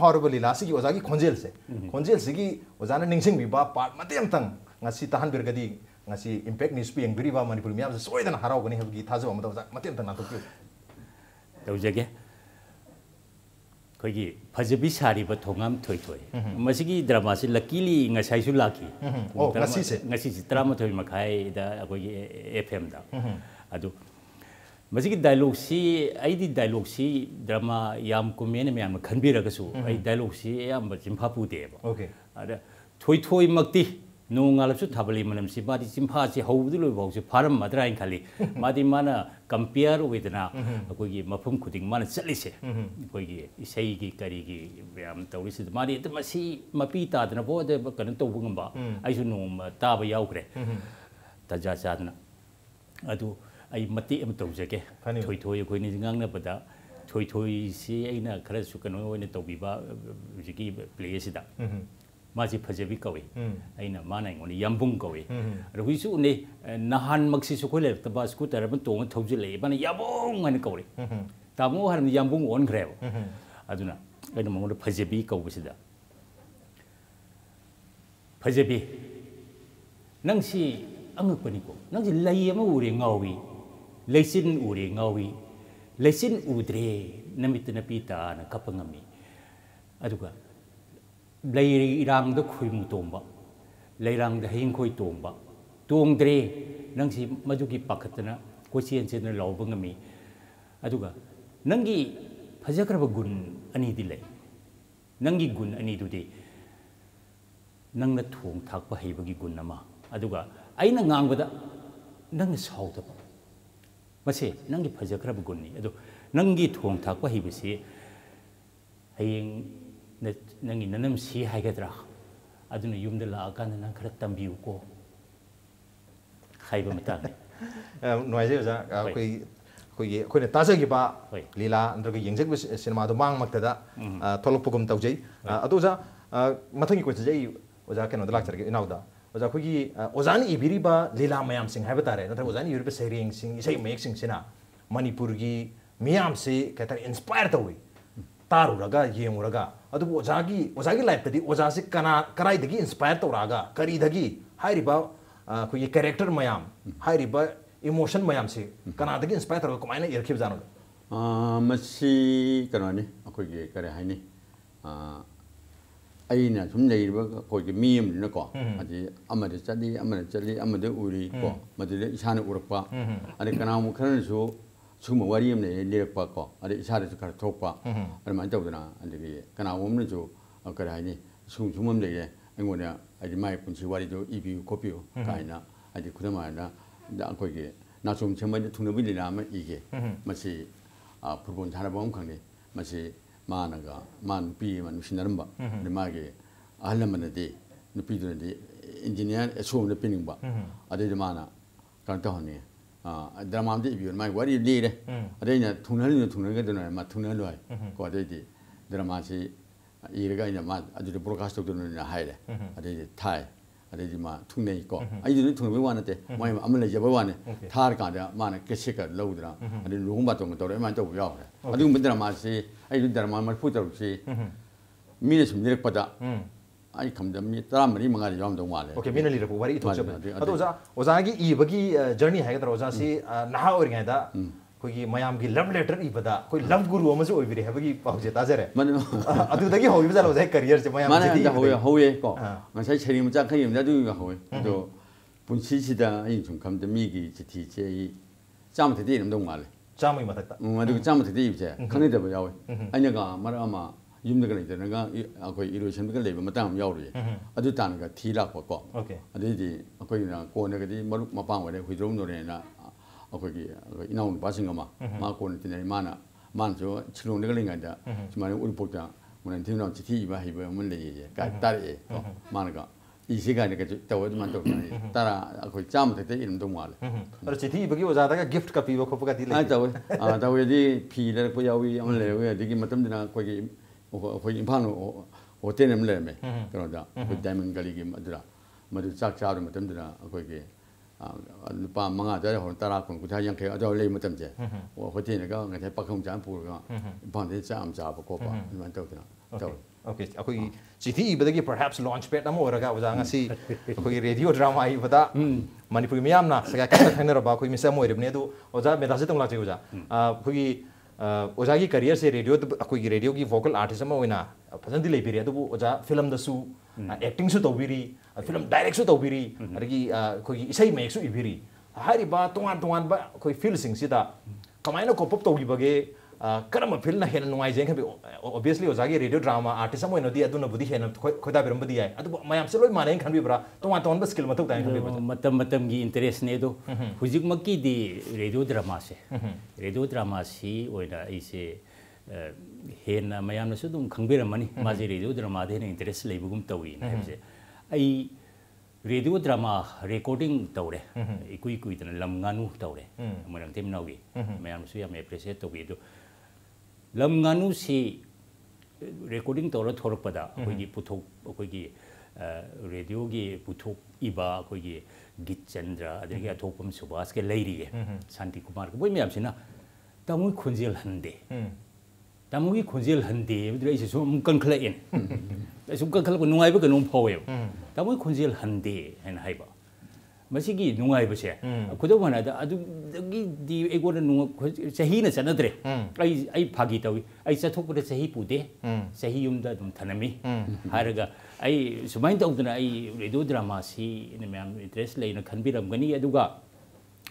ꯐꯥꯎꯔꯕ ꯂꯤꯂꯥꯁꯤꯒꯤ ꯑꯣꯖꯥꯒꯤ ꯈꯣꯟꯖꯦꯜꯁꯦ ꯈꯣꯟꯖꯦꯜꯁꯤꯒꯤ ꯑꯣꯖꯥꯅ ꯅꯤꯡꯁꯤꯡꯕꯤꯕ ꯄꯥꯔꯠ ꯃꯇꯦꯛ ꯑꯃꯇꯪ ꯉꯁꯤ ꯇꯥꯍꯟꯕꯤꯔꯒꯗꯤ ꯉꯁꯤ ꯏꯝꯄꯦꯛ ꯅ꯭ꯌꯨꯁꯄꯨ ꯌꯦꯡꯕꯤꯔꯤꯕ ꯃꯅꯤꯄꯨꯔ ꯃꯤꯌꯥꯝꯁꯦ ꯁꯣꯏꯗꯅ ꯍꯔꯥꯎꯒꯅꯤ ꯍꯥꯏꯕꯒꯤ ꯊꯥꯖꯕ ꯑꯃꯗ ꯑꯣꯖꯥ ꯃꯇꯦꯛ ꯑꯃꯇꯪ ꯅꯥꯟꯊꯣꯛꯄꯤꯌꯨ ꯇꯧꯖꯒꯦ ꯑꯩꯈꯣꯏꯒꯤ ꯐꯖꯕꯤ ꯁꯥꯔꯤꯕ ꯊꯣꯉꯥꯝ ꯊꯣꯏꯊꯣꯏ ꯃꯁꯤꯒꯤ ꯗ꯭ꯔꯃꯥꯁꯤ ꯂꯛꯀꯤꯂꯤ ꯉꯁꯥꯏꯁꯨ ꯂꯥꯛꯈꯤ ꯉꯁꯤꯁꯦ ꯉꯁꯤꯁꯦ ꯇꯔꯥꯃꯥꯊꯣꯏ ꯃꯈꯥꯏꯗ ꯑꯩꯈꯣꯏꯒꯤ ꯑꯦꯐ ꯑꯦꯝꯗ ꯑꯗꯨ मजिक डायलॉग सी आइडी डायलॉग सी ड्रामा याम कुमेन मे आम खनबी र गसु आइ डायलॉग सी याम चिमफा पु देब ओके आ थ्वय थ्वय मक्ति नुंगाल छु थाबली मनमसि बादि चिमफा छि हो दु ल्व भउ छि फारम मद्राई खलि मादि माने कंपेयर विथ ना कोइ गि मफुंग खुदिंग माने चलेसे कोइ गि इसै गि करिगि याम त मादि त मसि मपी ताद नबो दे कन त वंगम बा नुम ता याउ करे ताजा ꯑꯩ ꯃꯇꯦꯛ ꯑꯃ ꯇꯧꯖꯒꯦ ꯊꯣꯏꯊꯣꯏ ꯑꯩꯈꯣꯏꯅ ꯉꯥꯡꯅꯕꯗ ꯊꯣꯏꯊꯣꯏꯁꯤ ꯑꯩꯅ ꯈꯔꯁꯨ ꯀꯩꯅꯣ ꯑꯣꯏꯅ ꯇꯧꯕꯤꯕ ꯍꯧꯖꯤꯛꯀꯤ ꯄ꯭ꯂꯦꯁꯤꯗ 마지 퍼제비 거위 아이나 마나 이거니 얌봉 거위 그리고 오늘 나한 막시수 걸려 더바 스쿠터 여러분 동은 터질 레바나 야봉 하는 거리 다모 하는 얌봉 원 그래요 아주나 그래도 뭔가 퍼제비 거우시다 퍼제비 낭시 안극 보니고 낭시 라이에마 우리 ngawi ꯂꯩꯆꯤꯟ ꯎꯔꯦ ꯉꯥꯎꯏ ꯂꯩꯆꯤꯟ ꯎꯗ꯭ꯔꯦ ꯅꯨꯃꯤꯠꯇ ꯅꯨꯄꯤ ꯇꯥꯅ ꯀꯞꯄ ꯉꯝꯃꯤ ꯑꯗꯨꯒ ꯂꯩꯔꯤ ꯏꯔꯥꯡꯗ ꯈꯣꯏꯃꯨ ꯇꯣꯡꯕ ꯂꯩꯔꯥꯡꯗ ꯍꯌꯤꯡꯈꯣꯏ ꯇꯣꯡꯕ ꯇꯣꯡꯗ꯭ꯔꯦ ꯅꯪꯁꯤ ꯃꯗꯨꯒꯤ ꯄꯥꯈꯠꯇꯅ ꯀꯣꯏꯆꯦꯟ ꯆꯦꯟꯅ ꯂꯥꯎꯕ ꯉꯝꯃꯤ ꯑꯗꯨꯒ ꯅꯪꯒꯤ ꯐꯖꯈ꯭ꯔꯕ ꯒꯨꯟ ꯑꯅꯤꯗꯤ ꯂꯩ ꯅꯪꯒꯤ ꯒꯨꯟ ꯑꯅꯤꯗꯨꯗꯤ ꯅꯪꯅ ꯊꯣꯡ ꯊꯥꯛꯄ ꯍꯩꯕꯒꯤ ꯒꯨꯟ ꯑꯃ ꯑꯗꯨꯒ ꯑꯩꯅ ꯉꯥꯡꯕꯗ ꯅꯪꯅ ꯁꯥꯎꯗꯕ 마치 능기 퍼져 그럽 군니 아주 능기 통 탁과 희비시 하잉 네 능기 나눔 시 하게더라 아주 유음들 아가는 나 그럽 담비고 하이브 못안 노아제자 거기 거기 거기 따서기 봐 리라 안더기 영적 시네마도 망 막다다 토록 부금 타우제 아 아도자 마통이 거지제 오자케는 달락처럼 이나우다 ꯑꯣꯖꯥ ꯑꯩꯈꯣꯏꯒꯤ ꯑꯣꯖꯥꯅ ꯏꯕꯤꯔꯤꯕ ꯂꯤꯂꯥ ꯃꯌꯥꯝꯁꯤꯡ ꯍꯥꯏꯕ ꯇꯥꯔꯦ ꯅꯠꯇ꯭ꯔꯒ ꯑꯣꯖꯥꯅ ꯏꯕꯤꯔꯤꯕ ꯁꯩꯔꯦꯡꯁꯤꯡ ꯏꯁꯩ ꯃꯌꯦꯛꯁꯤꯡꯁꯤꯅ ꯃꯅꯤꯄꯨꯔꯒꯤ ꯃꯤꯌꯥꯝꯁꯤ ꯀꯩ ꯍꯥꯏꯇꯥꯔꯦ ꯏꯟꯁꯄꯥꯌꯔ ꯇꯧꯏ ꯇꯥꯔꯨꯔꯒ ꯌꯦꯡꯉꯨꯔꯒ ꯑꯗꯨꯕꯨ ꯑꯣꯖꯥꯒꯤ ꯑꯣꯖꯥꯒꯤ ꯂꯥꯏꯐꯇꯗꯤ ꯑꯣꯖꯥꯁꯤ ꯀꯅꯥ ꯀꯗꯥꯏꯗꯒꯤ ꯏꯟꯁꯄꯥꯌꯔ ꯇꯧꯔꯛꯑꯒ ꯀꯔꯤꯗꯒꯤ ꯍꯥꯏꯔꯤꯕ ꯑꯩꯈꯣꯏꯒꯤ ꯀꯦꯔꯦꯛꯇꯔ ꯃꯌꯥꯝ ꯍꯥꯏꯔꯤꯕ ꯏꯃꯣꯁꯟ ꯃꯌꯥꯝꯁꯤ ꯀꯅꯥꯗꯒꯤ ꯏꯟꯁꯄꯥꯌꯔ ꯇꯧꯔꯒ ꯀꯃꯥꯏꯅ ꯏꯔꯛꯈꯤꯕꯖꯥꯠꯅꯣ ꯃꯁꯤ ꯀꯩꯅꯣꯅꯤ ꯑꯩꯈꯣꯏꯒꯤ ꯀꯔꯤ ꯍꯥꯏꯅꯤ ꯑꯩꯅ ꯁꯨꯝ ꯂꯩꯔꯤꯕ ꯑꯩꯈꯣꯏꯒꯤ ꯃꯤ ꯑꯃꯗꯨꯅꯀꯣ ꯍꯥꯏꯗꯤ ꯑꯃꯗ ꯆꯠꯂꯤ ꯑꯃꯗ ꯆꯠꯂꯤ ꯑꯃꯗ ꯎꯔꯤ ꯀꯣ ꯃꯗꯨꯗ ꯏꯁꯥꯅ ꯎꯔꯛꯄ ꯑꯗꯩ ꯀꯅꯥꯒꯨꯝꯕ ꯈꯔꯅꯁꯨ ꯁꯨꯒꯨꯝꯕ ꯋꯥꯔꯤ ꯑꯃ ꯂꯩ ꯂꯤꯔꯛꯄ ꯀꯣ ꯑꯗꯩ ꯏꯁꯥꯗꯁꯨ ꯈꯔ ꯊꯣꯛꯄ ꯑꯗꯨꯃꯥꯏꯅ ꯇꯧꯗꯅ ꯑꯗꯒꯤ ꯀꯅꯥꯒꯨꯝꯕ ꯑꯃꯅꯁꯨ ꯀꯔꯤ ꯍꯥꯏꯅꯤ ꯁꯨꯝ ꯁꯨꯝ ꯑꯃ ꯂꯩꯔꯦ ꯑꯩꯉꯣꯟꯗ ꯍꯥꯏꯗꯤ ꯃꯥꯒꯤ ꯄꯨꯟꯁꯤ ꯋꯥꯔꯤꯗꯣ ꯏꯕꯤꯌꯨ ꯈꯣꯠꯄꯤꯌꯨ ꯀꯥꯏꯅ ꯍꯥꯏꯗꯤ ꯈꯨꯗꯝ ꯍꯥꯏꯔꯕꯗ ꯑꯩꯈꯣꯏꯒꯤ ꯅꯥꯆꯣꯝ ꯁꯦꯝꯕꯗ ꯊꯨꯡꯅꯕꯤ ꯂꯤꯂꯥ ꯑꯃ ꯏꯒꯦ ꯃꯁꯤ ꯐꯨꯠꯕꯣꯜ ꯁꯥꯟꯅꯕ ꯑꯃ ꯈꯪꯅꯩ ꯃꯁꯤ 마나가 만 비만 신나름바 마게 알람만데 비드는데 인지니어 에초음데 피닝바 아데데 마나 간타하니 아 드라마인데 이비온 마이 와리 리레 아데냐 투널이 투널게 되는 마 투널로이 거데디 드라마시 이래가 이제 마 아주 브로카스트 되는 하이레 아데디 타이 ꯑꯗꯩꯗꯤ ꯃꯥ ꯊꯨꯡꯅꯩꯀꯣ ꯑꯩꯗꯤ ꯊꯨꯡꯅꯕꯒꯤ ꯋꯥ ꯅꯠꯇꯦ ꯃꯥꯏ ꯑꯃ ꯂꯩꯖꯕ ꯋꯥꯅꯦ ꯊꯥꯔꯀꯥꯟꯗ 마나 ꯀꯦꯁꯦꯀ ꯂꯧꯗꯅ ꯑꯗꯩ ꯂꯨꯍꯣꯡ 바통 ꯇꯧꯔꯦ ꯑꯗꯨꯃꯥꯏꯅ ꯇꯧꯕ ꯌꯥꯎꯔꯦ ꯑꯗꯨꯒꯨꯝꯕ 드라마ꯁꯤ ꯑꯩꯗꯤ 드라마 ꯃꯔꯐꯨ ꯇꯧꯔꯛꯁꯤ 미네 좀 내렸거다 아이 감자 미 따라 머리 망아리 좀도 말해 오케이 미네 리르고 와리 이토 좀 아도 오자 오자기 이버기 저니 하게 들어 오자시 나하 오르게다 कोई मयाम की लव लेटर ही बता कोई लव गुरु हम से ओइ बिरे हबगी पाउजे ताजरे मन अदु दगी होई बजा रोजे करियर से मयाम से दी होई होई को ngasa cheri mu jang khayim da du ga hoई तो punchi chi da yin chung kam de mi gi chi ti che yi jam de de dong ma le jam ma ta ma du jam de de je khane de ba ya hoई anya ga ma ra ma yum de ga de ga a koi ilo chen de le ma ta ma yao ri adu ta na ga ti la ko ko okay adu di a koi na ko na ga di ma ma pa wa le hui jong no le na အခုကြီးအဲ့နောက်ဘာစင်ကမမကွန်တင်နေမနမန်ဆိုချီလုံးတကလင်းကတည်းကဒီမှာဥရပုတ်ကမနတင်းတော့ချီချီပါဟိပဲမလေးရေကတားရေမန်ကဒီစိကနေကတော့တဝဲမှတော့တာအခုကြားမသိတဲ့အိမ်တုံးမှာလေအဲ့ချီချီပကိဝဇာတက gift ကပြဘခုကတိလေအဲ့တော့အဲ့တော့ဒီဖီလည်းပေါ်ရောက်ပြီးအမလေးဝဲဒီကမတမ်းတင်ကခွေကြီးခွေကြီးဖန်လို့ဟိုတင်းနေမလဲမယ်ကျွန်တော်ကဒိုင်မန်ကလေးကြီးမတူလားမတူစားချားတော့မတမ်းတင်အခွေကြီး啊，六百蚊啊，就係紅得啦，紅佢睇人企，就你冇得唔知。我嗰天嚟講，人睇北控站鋪嚟講，幫啲真暗炸個過百，你揾到邊啊？就 OK，啊佢 CT 依個嘅 perhaps launchpad 啊，冇得㗎，我講緊係佢 radio drama 依個，萬一佢咩啊？嗱，成日講得聽得落吧，佢咪成日冇入呢度，我講咪打死都唔落嚟㗎，啊佢。ओजा की career से radio तो अखोई radio की vocal artist में होना फजन लेबीरी अब ओजा film acting हम्म। सु तो फिल्म डायरेक्ट सु तौबीरी अरगी अखोई इसई मयक सु इबीरी हारिबा तोंगान अखोई फील्ड सिंग कोपअप तौरीबगे ꯀꯔꯝꯕ ꯐꯤꯜꯅ ꯍꯦꯟꯅ ꯅꯨꯡꯉꯥꯏꯖꯩ ꯈꯟꯕꯤ ꯑꯣꯕꯤꯌꯁꯂꯤ ꯑꯣꯖꯥꯒꯤ ꯔꯦꯗꯤꯑꯣ ꯗ꯭ꯔꯥꯃꯥ ꯑꯥꯔꯇꯤꯁ ꯑꯃ ꯑꯣꯏꯅꯗꯤ ꯑꯗꯨꯅꯕꯨꯗꯤ ꯍꯦꯟꯅ ꯈꯣꯏꯗꯥꯕꯤꯔꯝꯕꯗꯤ ꯌꯥꯏ ꯑꯗꯨꯕꯨ ꯃꯌꯥꯝꯁꯦ ꯂꯣꯏ ꯃꯥꯟꯅꯩ ꯈꯟꯕꯤꯕ꯭ꯔꯥ ꯇꯣꯉꯥꯟ ꯇꯣꯉꯥꯟꯕ ꯁ꯭ꯀꯤꯜ ꯃꯊꯧ ꯇꯥꯏ ꯈꯟꯕꯤꯕ꯭ꯔꯥ ꯃꯇꯝ ꯃꯇꯝꯒꯤ ꯏꯟꯇꯔꯦꯁꯅꯦ ꯑꯗꯣ ꯍꯧꯖꯤꯛꯃꯛꯀꯤꯗꯤ ꯔꯦꯗꯤꯑꯣ ꯗ꯭ꯔꯥꯃꯥꯁꯦ ꯔꯦꯗꯤꯑꯣ ꯗ꯭ꯔꯥꯃꯥꯁꯤ ꯑꯣꯏꯅ ꯑꯩꯁꯦ ꯍꯦꯟꯅ ꯃꯌꯥꯝꯅꯁꯨ ꯑꯗꯨꯝ ꯈꯪꯕꯤꯔꯝꯃꯅꯤ ꯃꯥꯁꯦ ꯔꯦꯗꯤꯑꯣ ꯗ꯭ꯔꯥꯃꯥꯗ ꯍꯦꯟꯅ ꯏꯟꯇꯔꯦꯁ ꯂꯩꯕꯒꯨꯝ ꯇꯧꯋꯤꯅ ꯍꯥꯏꯕꯁꯦ ꯑꯩ रेडियो ड्रामा रेकॉर्डिंग तौरे इकुई कुई तन लम गानु तौरे मरंग तेम नावी मैं आम सुया मैं अप्रिशिएट तो भी 럼가누 시 레코딩 도로 토록보다 음. 거기 부톡 거기 레디오기 어, 부톡 이바 거기 기첸드라 아들게 음. 도범 수바스게 레이리에 음. 산티 쿠마르 뭐 미암시나 담우이 콘질 한데 담우이 콘질 한데 이들 이제 좀 끈클레인 좀 끈클고 농아이버 그 농포웨요 담우이 콘질 한데 한 하이바 m a s i k i nungai b u s e kudo mana da adu a d gi di ego na nunga sahi na sana dre ai ai p a g i tawi ai sa thok u r e sahi pude sahi yum da dum t a n a m i haraga ai sumain tau d u n a ai r e d i o drama si i n a myam i n t e r e s s lai na k a n b i ram gani aduga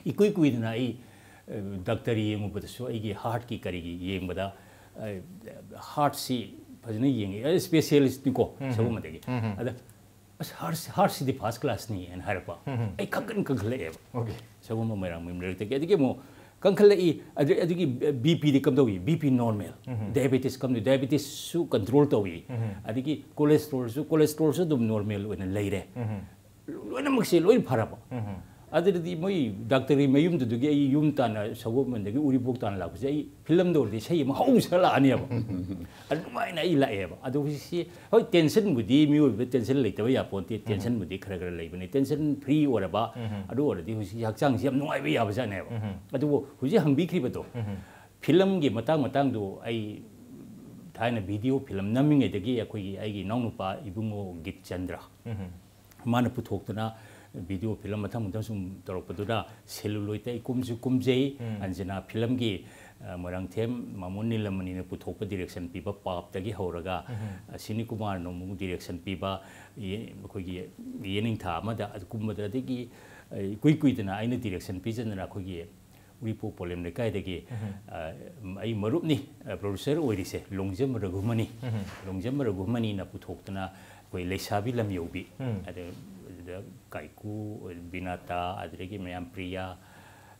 ikui kui dana ai d a k t o r i ye mu bada s u w ai gi heart ki kari gi yeng bada heart si phajna yeng ai specialist ni ko sabu ma de gi ada harus harus di first class ni and harapa ai kan kan kan khle okay so mo mera mo mera te ke mo kan khle i adu adu ki bp di kam tawi bp normal diabetes kam diabetes su control tawi adu ki cholesterol su cholesterol su dum normal wen leire loina mak se loin pharapa 아들이 뭐이 닥터리 뭐 윰도 뭐 두개 이 윰단을 서고 뭐 되게 우리 복단을 하고 이 필름도 우리 세이 뭐 하우 살라 아니야 뭐 얼마나 일라 해봐 아들 혹시 어 텐션 무디 미우 텐션 레이터 왜 야폰티 텐션 무디 그래 그래 레이브니 텐션 프리 오라바 아루 오라디 혹시 약장 시험 농아이 왜 야보자네 뭐 아들 혹시 항비크리버도 필름기 마땅 마땅도 아이 다이나 비디오 필름 남명에 되게 아이기 나오는 바 이분고 기찬드라 마나 부톡드나 비디오 필름 같은 문제 좀 들어보더라 셀룰로이 때 꼼지 꼼지 안지나 필름기 morang them mamun ni lamani ne pu thok direction pi ba pap ta gi horaga sini kumar no mu direction pi ba ye khoi gi yening tha ma da kum ma da gi kui kui dana aina direction pi jan na khoi gi uri po problem ne kai da gi ai marup ni producer oi ri se longjam ragumani longjam ragumani na pu thok ta na koi lesabi lam yobi ade ada kaiku eh, binata ada lagi mayam pria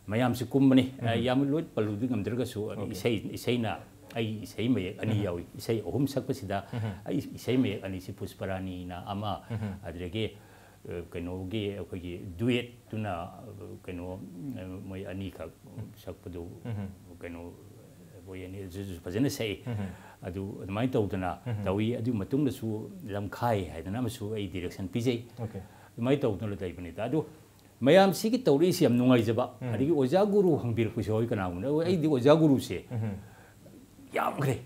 mayam sukum ni eh, mhm. yang lu perlu dengan derga so isai isai na ai isai me ani mhm. yawi isai ohum sak pasida mhm. ai isai me ani si pusparani na ama ada lagi eh, kano ge ko ge duet tu na kano mai ani ka sak pedu kano boy ani jesus pasene sei adu mai tau tu na i adu matung su lam kai, hai na su i direction pije ꯑꯗꯨꯃꯥꯏꯅ ꯇꯧꯗꯅ ꯂꯩꯕꯅꯤꯗ ꯑꯗꯨ ꯃꯌꯥꯝꯁꯤꯒꯤ ꯇꯧꯔꯛꯏꯁꯤ ꯌꯥꯝ ꯅꯨꯡꯉꯥꯏꯖꯕ ꯑꯗꯒꯤ ꯑꯣꯖꯥ ꯒꯨꯔꯨ ꯍꯪꯕꯤꯔꯛꯄꯁꯨ ꯍꯣꯏ ꯀꯅꯥꯒꯨꯝꯕꯅ ꯑꯩꯗꯤ ꯑꯣꯖꯥ ꯒꯨꯔꯨꯁꯦ ꯌꯥꯝꯈ꯭ꯔꯦ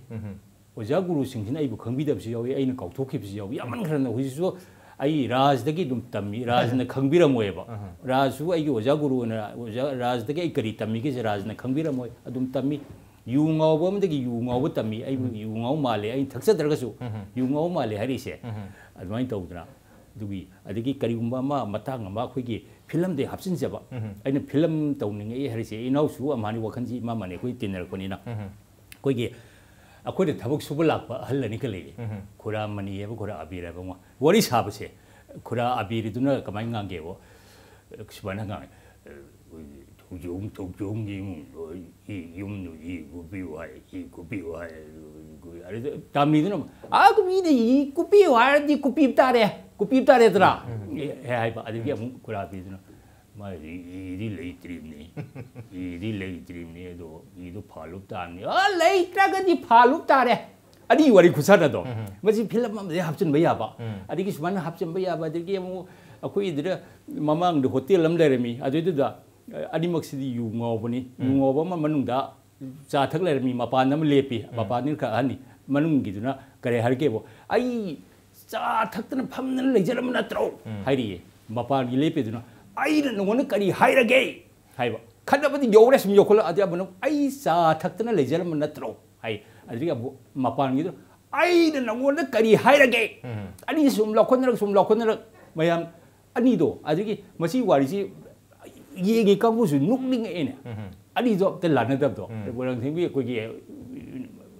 ꯑꯣꯖꯥ ꯒꯨꯔꯨꯁꯤꯡꯁꯤꯅ ꯑꯩꯕꯨ ꯈꯪꯕꯤꯗꯕꯁꯨ ꯌꯥꯎꯏ ꯑꯩꯅ ꯀꯥꯎꯊꯣꯛꯈꯤꯕꯁꯨ ꯌꯥꯎꯏ ꯌꯥꯝꯃꯟꯈ꯭ꯔꯅ ꯍꯧꯖꯤꯛꯁꯨ ꯑꯩ ꯔꯥꯖꯗꯒꯤ ꯑꯗꯨꯝ ꯇꯝꯃꯤ ꯔꯥꯖꯅ ꯈꯪꯕꯤꯔꯝꯃꯣꯏꯕ ꯔꯥꯖꯁꯨ ꯑꯩꯒꯤ ꯑꯣꯖꯥ ꯒꯨꯔꯨꯅ ꯑꯣꯖꯥ ꯔꯥꯖꯗꯒꯤ ꯑꯩ ꯀꯔꯤ ꯇꯝꯃꯤꯒꯦꯁꯦ ꯔꯥꯖꯅ ꯈꯪꯕꯤꯔꯝꯃꯣꯏ ꯑꯗꯨꯝ ꯇꯝꯃꯤ ꯌꯨ ꯉꯥꯎꯕ ꯑꯃꯗꯒꯤ ꯌꯨ ꯉꯥꯎꯕ ꯇꯝꯃꯤ ꯑꯩꯕꯨ ꯌꯨ ꯉꯥꯎ ꯃꯥꯜꯂꯦ ꯑꯩꯅ ꯊꯛꯆꯗ꯭ꯔꯒꯁꯨ ꯌꯨ ꯉꯥꯎ ꯃꯥꯜꯂꯦ ꯍꯥꯏꯔꯤꯁꯦ ꯑꯗꯨꯃꯥꯏꯅ ꯇꯧꯗꯅ ꯑꯗꯨꯒꯤ ꯑꯗꯒꯤ ꯀ ꯔ ꯤ ꯒ ꯨ a ꯕ ꯑꯃ ꯃꯇꯥꯡ ꯑ a ꯑꯩꯈꯣꯏꯒꯤ ꯐꯤꯂꯝꯗ a ꯥ ꯞ ꯆ ꯤ ꯟ ꯖ ꯕ ꯑꯩꯅ ꯐꯤꯂꯝ ꯇꯧꯅꯤꯡꯉꯛꯏ ꯍꯥꯏꯔꯤꯁꯦ ꯏ ꯅ a ꯎ ꯁ ꯨ ꯑ m a ꯅ ꯤ ꯋ ꯥ k ꯜ ꯁ ꯤ i ꯃ ꯥ ꯃꯥꯅꯤ ꯑꯩꯈꯣꯏ ꯇꯤꯟꯅꯔꯛꯄꯅꯤꯅ ꯑꯩꯈꯣꯏꯒꯤ ꯑꯩꯈꯣꯏꯅ ꯊꯕꯛ ꯁꯨꯕ ꯂꯥꯛꯄ ꯑꯍꯜ ꯑ ꯅ a ꯒ ꯂꯩꯔꯦ ꯈꯨꯔꯥ ꯃꯅꯤ ꯍ ꯥ ꯏ r ꯈ a b ꯥ ꯑ ꯕ ꯤ a wari s a b ꯥ ꯔ ꯤ ꯁ ꯥ ꯕ a ꯦ ꯈꯨꯔꯥ ꯑꯕꯤꯔꯗꯨꯅ ꯀꯃꯥꯏꯅ ꯉꯥꯡꯒꯦꯕ ꯁꯨꯃꯥꯏꯅ ꯉꯥꯡꯉꯦ ujungto ujungi lo i yumnu i gupi wai i gupi wai अरे तामीदनो आ कुपी ने ई कुपी वार दी कुपी तारे कुपी तारे तरा है हाय बा अदि हम कुरा पीदनो मा ई दी लेई त्रिम ने ई दी लेई त्रिम ने दो ई दो फालुप ताम ने आ लेई त्रा गदी फालुप तारे अदि वरी खुसा ना दो मजी फिल्म हम animaxidi yungobani yungoba ma manungda s h a t a k l e i m i mapan nam lepi mapan ni ka ani manung gi duna kare har k e bo ai s h a t a k tan a p a m n a n l e j a l a m na tro hairi mapan gi lepi duna ai na ngon n kari haira ge haiba k a n d a b a t i yore sim yokol adia a b o n u ai s h a t a k tan a l e j a l a m na tro hai a d i g a bo, mapan gi ai na ngon n kari haira ge ani sum lokon n a sum lokon n a mayam ani do adigi masi w a r i s i ye ge ka bu su nuk ding e ne a di zo te la ne tab do te bo rang thing bi ko ge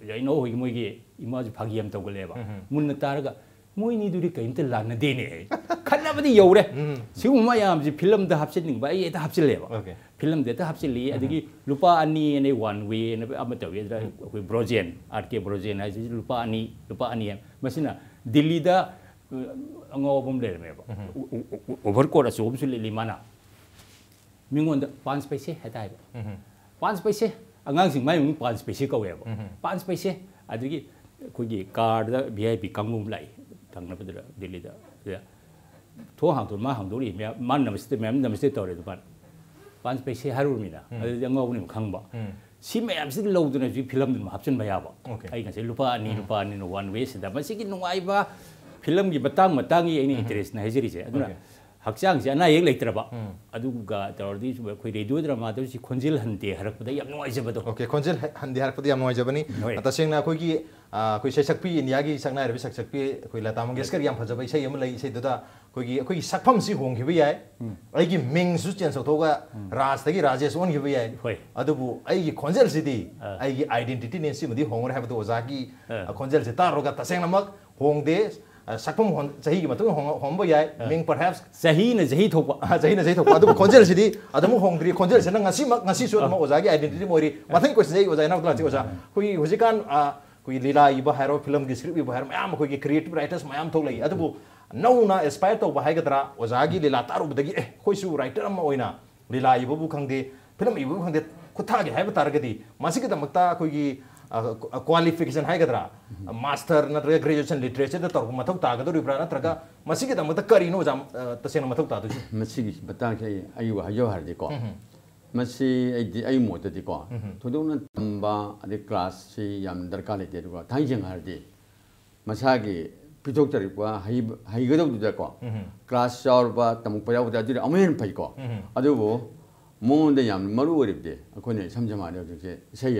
ya i no ho ge mo ge i ma ji phag yam tau ge le ba mun na ta ra ga mo ni du ri ka in te la ne de ne kha na si u ma ya am ji ba ye da hap chen le ba film de da hap chen li a lupa ani ne one way ne ba ma ta ye da ko brojen ar ke brojen lupa ani lupa ani ma si na da ngo bom le ba overcore so 明文的百分之八十还在不？嗯哼，百分之八十，啊，硬是买用百分之八十够个不？嗯哼，百分之八十，啊，这个估计高的 VIP 刚过来，当那不得了，这里的对啊，多行多买行多里面，买那么些，买那么些多的多办，百分之八十还入米的，啊，两个屋里扛不？嗯，起码也是老多那些片子嘛，还真不要不？OK，哎，讲是六八年、六八年、One Way 是的，但是个弄来吧，片子嘛，当嘛当也，你 interest 那还是理解，对不对？ꯍꯛꯆꯥꯡꯁꯦ ꯑꯅꯥ ꯑꯌꯦꯛ ꯂꯩꯇ꯭ꯔꯕ ꯑꯗꯨꯒ ꯇꯧꯔꯗꯤ ꯑꯩꯈꯣꯏ radio ꯗ꯭ꯔꯃꯥꯗꯁꯨ ꯈꯣꯟꯖꯦꯜ ꯍꯟꯗꯦ ꯍꯥꯏꯔꯛꯄꯗ ꯌꯥꯝ ꯅꯨꯡꯉꯥꯏꯖꯕꯗꯣ okay ꯈꯣꯟꯖꯦꯜ ꯍꯟꯗꯦ ꯍꯥꯏꯔꯛꯄꯗ ꯌꯥꯝ ꯅꯨꯡꯉꯥꯏꯖꯕꯅꯤ ꯇꯁꯦꯡꯅ ꯑꯩꯈꯣꯏꯒꯤ ꯑꯩꯈꯣꯏ ꯁꯩꯁꯛꯄꯤ ꯏꯟꯗꯤꯌꯥꯒꯤ ꯁꯛꯅꯥꯏꯔꯕ ꯁꯛꯁꯛꯄꯤ ꯑꯩꯈꯣꯏ ꯂꯇꯥ ꯃꯪꯒꯦꯁꯀꯔ ꯌꯥꯝ ꯐꯖꯕ ꯏꯁꯩ ꯑꯃ ꯂꯩ ꯏꯁꯩꯗꯨꯗ ꯑꯩꯈꯣꯏꯒꯤ ꯑꯩꯈꯣꯏꯒꯤ ꯁꯛꯐꯝꯁꯤ ꯍꯣꯡꯈꯤꯕ ꯌꯥꯏ ꯑꯩꯒꯤ ꯃꯤꯡꯁꯨ ꯆꯦꯟꯖ ꯇꯧꯊꯣꯛꯑꯒ ꯔꯥꯖꯗꯒꯤ ꯔꯥꯖꯦꯁ ꯑꯣꯟꯈꯤꯕ ꯌꯥꯏ ꯑꯗꯨꯕꯨ ꯑꯩꯒꯤ ꯈꯣꯟꯖꯦꯜꯁꯤꯗꯤ ꯑꯩꯒꯤ ꯑꯥꯏꯗꯦꯟꯇꯤꯇꯤꯅꯦꯁꯤꯃꯗꯤ ꯍꯣꯡꯉꯔꯦ ꯍꯥꯏꯕꯗꯣ ꯑꯣꯖꯥꯒꯤ ꯈꯣꯟꯖꯦꯜꯁꯦ ꯇꯥꯔꯨꯔꯒ ꯇꯁꯦꯡꯅꯃꯛ ꯍꯣꯡꯗꯦ ꯁꯛꯐꯝ ꯆꯍꯤꯒꯤ ꯃꯇꯨꯡ ꯍꯣꯡꯕ ꯌꯥꯏ ꯃꯤꯡ ꯄꯔꯍꯦꯞꯁ ꯆꯍꯤꯅ ꯆꯍꯤ ꯊꯣꯛꯄ ꯆꯍꯤꯅ ꯆꯍꯤ ꯊꯣꯛꯄ ꯑꯗꯨꯕꯨ ꯈꯣꯟꯖꯦꯜꯁꯤꯗꯤ ꯑꯗꯨꯝ ꯍꯣꯡꯗ꯭ꯔꯤ ꯈꯣꯟꯖꯦꯜꯁꯤꯅ ꯉꯁꯤꯃꯛ ꯉꯁꯤꯁꯨ ꯑꯗꯨꯝ ꯑꯣꯖꯥꯒꯤ ꯑꯥꯏꯗꯦꯟꯇꯤꯇꯤ ꯑꯣꯏꯔꯤ ꯃꯊꯪ ꯀꯣꯏꯁꯟ ꯑꯩ ꯑꯣꯖꯥ ꯏꯅꯥꯎ ꯇꯂꯥꯟꯁꯤ ꯑꯣꯖꯥ ꯑꯩꯈꯣꯏ ꯍꯧꯖꯤꯛꯀꯥꯟ ꯑꯩꯈꯣꯏ ꯂꯤꯂꯥ ꯏꯕ ꯍꯥꯏꯔꯣ ꯐꯤꯂꯝꯒꯤ ꯁ꯭ꯀ꯭ꯔꯤꯞ ꯏꯕ ꯍꯥꯏꯔꯣ ꯃꯌꯥꯝ ꯑꯩꯈꯣꯏꯒꯤ ꯀ꯭ꯔꯤꯌꯦꯇꯤꯕ ꯔꯥꯏꯇꯔꯁ ꯃꯌꯥꯝ ꯊꯣꯛꯂꯛꯏ ꯑꯗꯨꯕꯨ ꯅꯧꯅ ꯑꯦꯁꯄꯥꯌꯔ ꯇꯧꯕ ꯍꯥꯏꯒꯗ꯭ꯔꯥ ꯑꯣꯖꯥꯒꯤ ꯂꯤꯂꯥ ꯇꯥꯔꯨꯕꯗꯒꯤ ꯑꯦ ꯑꯩꯈꯣꯏꯁꯨ ꯔꯥꯏꯇꯔ ꯑꯃ ꯑꯣꯏꯅ ꯂꯤꯂꯥ ꯏꯕꯕꯨ ꯈꯪꯗꯦ ꯐꯤꯂꯝ ꯏꯕꯕꯨ ꯈꯪꯗꯦ ꯈꯨꯠꯊꯥꯒꯦ ꯍꯥꯏꯕ ꯇꯥꯔꯒꯗꯤ ꯃꯁꯤꯒꯤꯗꯃꯛꯇ ꯑꯩꯈꯣꯏꯒꯤ क्वालिफिकेशन है मास्टर नत्र ग्रेजुएशन लिटरेचर तरह मौ तागदरीब्रा नत्र मसीद करीन मोदीको थोदन तब अद क्लास से दरकार लेते थाइजेंगे मसा की पीथोचरब हईगदबदको क्लास चाब तमुपद फैको मोदी मरूबदे अखोने समझ माने इसे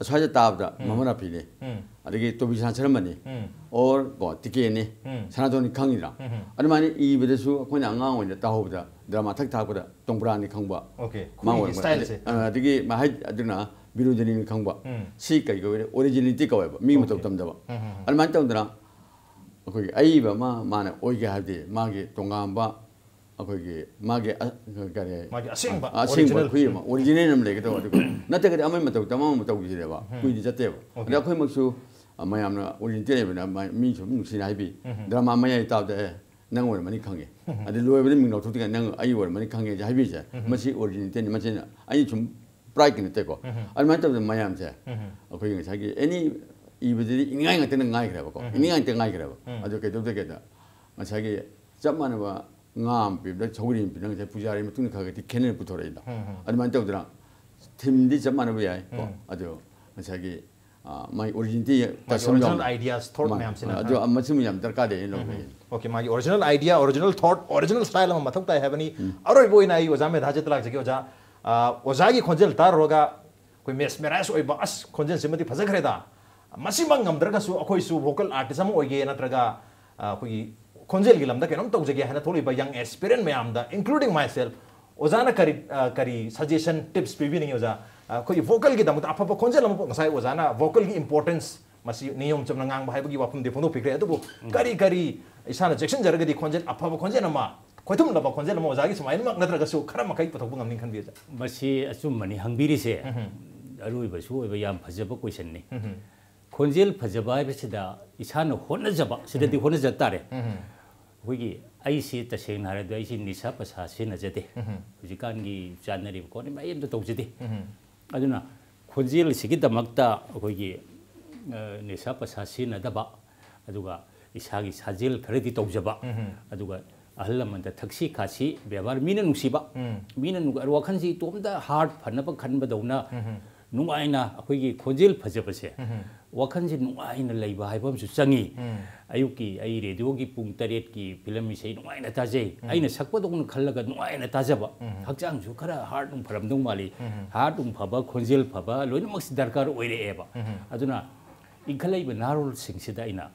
사줬다마무나비네아르게또비산사람만이 or 뭐디게네사나존이강이라아니면이베데수그냥안강고이제따호보다드라마탁탁보다동브라니강바오케이마고스타일아되게마하아드나비로전이강바시까이거오리지널리티가와미모도담다바아니면땅더라거기아이바마마네오이게할때마게동감바 ꯑꯩꯈꯣꯏꯒꯤ ꯃꯥꯒꯤ ꯀꯔꯤ ꯑꯁꯦꯡꯕ ꯑꯁꯦꯡꯕ ꯈꯨꯏ ꯑꯃ ꯑꯣꯔꯤꯖꯤꯅꯦꯜ ꯑꯃ ꯂꯩꯒꯗꯕ ꯑꯗꯨꯒ ꯅꯠꯇ꯭ꯔꯒꯗꯤ ꯑꯃꯒꯤ ꯃꯇꯧ ꯇꯃꯥꯡ ꯑꯃ ꯇꯧꯈꯤꯗꯦꯕ ꯀꯨꯏꯅ ꯆꯠꯇꯦꯕ ꯑꯗ ꯑꯩꯈꯣꯏꯃꯛꯁꯨ ꯃꯌꯥꯝꯅ ꯑꯣꯔꯤꯖꯤꯅꯦꯜ ꯂꯩꯕꯅ ꯃꯤꯁꯨ ꯅꯨꯡꯁꯤꯅ ꯍꯥꯏꯕꯤ ꯗ꯭ꯔꯃꯥ ꯃꯌꯥꯏ ꯇꯥꯕꯗ ꯑꯦ ꯅꯪ ꯑꯣꯏꯔꯝꯃꯅꯤ ꯈꯪꯉꯦ ꯑꯗꯩ ꯂꯣꯏꯕꯗ ꯃꯤꯡ ꯂꯧꯊꯣꯛꯇ꯭ꯔꯤꯉꯩ ꯅꯪ ꯑꯩ ꯑꯣꯏꯔꯝꯃꯅꯤ ꯈꯪꯉꯦꯁꯦ ꯍꯥꯏꯕꯤꯁꯦ ꯃꯁꯤ ꯑꯣꯔꯤꯖꯤꯅꯦꯜꯅꯤ ꯃꯁꯤꯅ ꯑꯩ ꯁꯨꯝ ꯄ꯭ꯔꯥꯏꯗꯀꯤ ꯅꯠꯇꯦꯀꯣ ꯑꯗꯨꯃꯥꯏꯅ ꯇꯧꯗꯅ ꯃꯌꯥꯝꯁꯦ ꯑꯩꯈꯣꯏꯒꯤ ꯉꯁꯥꯏꯒꯤ ꯑꯦꯅꯤ ꯏꯕꯗꯗꯤ ꯏꯅꯤꯡꯉꯥꯏ ꯉꯥꯛꯇꯅ ꯉꯥꯏꯈ꯭ꯔꯦꯕꯀꯣ ꯏꯅꯤꯡꯉꯥꯏ ꯉꯥꯛꯇ ꯉꯥꯏꯈ꯭ꯔꯦꯕ ꯑꯗꯨ ꯀꯩꯗꯧꯗꯒꯦꯗ ꯉꯁꯥꯏꯒꯤ ꯆꯞ ꯃꯥꯟꯅꯕ nga pibda chogri pibda nga pujari ma tungni kage ti thore putoreida ani man tau dra tim di chap manabu yai ko ajo chagi my origin ti ta samjha original ideas thought me hamse ajo amachim yam dar ka de no okay my original idea original thought original style ma mathok ta hebani aroi boy nai oja me dhajet lag jagi oja oja gi khonjel tar roga koi mesmerize oi bas khonjel simati phajak reda ꯃꯁꯤꯃꯛ ꯉꯝꯗ꯭ꯔꯒꯁꯨ ꯑꯩꯈꯣꯏꯁꯨ vocal ꯑꯥꯔꯇꯤꯁ ꯑꯃ ꯑꯣꯏꯒꯦ ꯅꯠꯇ꯭ꯔꯒ ꯑꯩꯈꯣꯏꯒꯤ खोंजेल की लम्दा केनम तौजगे है थोड़ी young experience ma'am including myself ओजा करी करी सजेशन टिप्स पीबीनी ओजा अखोई वोकल की दमत अफब खोंजेल ओजा वोकल की इंपोर्टेंस मसी नियम चमना गांग भाई बगी वाफम दे करी करी इसान जेक्शन जरगदी खोंजेल अफब खोज नमा खोइथुम लब खोंजेल मा ओजागी समाइन मक नत्रगसु खरा मखै पथोक बंगम निखन बिजा मसी अचुम फजब ने है इसान ꯑꯩꯈꯣꯏꯒꯤ ꯑꯩꯁꯤ ꯇꯁꯦꯡꯅ ꯍꯥꯏꯔꯗꯤ ꯑꯩꯁꯤ ꯅꯤꯁꯥ ꯄꯁꯥ ꯁꯤꯖꯤꯟꯅꯖꯗꯦ ꯍꯧꯖꯤꯛꯀꯥꯟꯒꯤ ꯆꯥꯅꯔꯤꯕ ꯈꯣꯠꯅꯔꯤꯕ ꯑꯩ ꯑꯝꯇ ꯇꯧꯖꯗꯦ ꯑꯗꯨꯅ ꯈꯣꯟꯖꯦꯜꯁꯤꯒꯤꯗꯃꯛꯇ ꯑꯩꯈꯣꯏꯒꯤ ꯅꯤꯁꯥ ꯄꯁꯥ ꯁꯤꯖꯤꯟꯅꯗꯕ ꯑꯗꯨꯒ ꯏꯁꯥꯒꯤ ꯁꯥꯖꯦꯜ ꯈꯔꯗꯤ ꯇꯧꯖꯕ ꯑꯗꯨꯒ ꯑꯍꯜ ꯂꯃꯟꯗ ꯊꯛꯁꯤ ꯈꯥꯁꯤ ꯕꯦꯕꯥꯔ ꯃꯤꯅ ꯅꯨꯡꯁꯤꯕ ꯃꯤꯅ ꯋꯥꯈꯟꯁꯤ ꯏꯇꯣꯝꯇ ꯍꯥꯔꯠ ꯐꯅꯕ ꯈꯟꯕꯗꯧꯅ ꯅꯨꯡꯉꯥꯏꯅ ꯑꯩꯈꯣꯏꯒꯤ ꯈꯣꯟꯖꯦꯜ ꯐꯖꯕꯁꯦ ꯋꯥꯈꯟꯁꯦ ꯅꯨꯡꯉꯥꯏꯅ ꯂꯩꯕ ꯍꯥꯏꯕ ꯑꯃꯁꯨ ꯆꯪꯉꯤ ꯑꯌꯨꯛꯀꯤ ꯑꯩ ꯔꯦꯗꯤꯑꯣꯒꯤ ꯄꯨꯡ ꯇꯔꯦꯠꯀꯤ ꯐꯤꯂꯝ ꯏꯁꯩ ꯅꯨꯡꯉꯥꯏꯅ ꯇꯥꯖꯩ ꯑꯩꯅ ꯁꯛꯄꯗꯧꯅ ꯈꯜꯂꯒ ꯅꯨꯡꯉꯥꯏꯅ ꯇꯥꯖꯕ ꯍꯛꯆꯥꯡꯁꯨ ꯈꯔ ꯍꯥꯔꯠ ꯅꯨꯡ ꯐꯔꯝꯗꯧ ꯃꯥꯜꯂꯤ ꯍꯥꯔꯠ ꯅꯨꯡ ꯐꯕ ꯈꯣꯟꯖꯦꯜ ꯐꯕ ꯂꯣꯏꯅꯃꯛꯁꯤ ꯗꯔꯀꯥꯔ ꯑꯣꯏꯔꯛꯑꯦꯕ ꯑꯗꯨꯅ ꯏꯟꯈꯠꯂꯛꯏꯕ 나롤싱시다 이나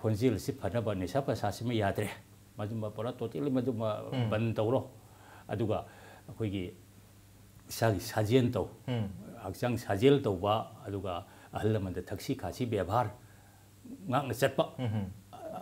콘질시 파나바 니샤파 사시면 야드레 마지막 보라 또 찔리 마지마 반다우로 아두가 거기 사기 사지엔도 학창 사절도 와 아주가 할러만데 택시 같이 배발 막나 셋바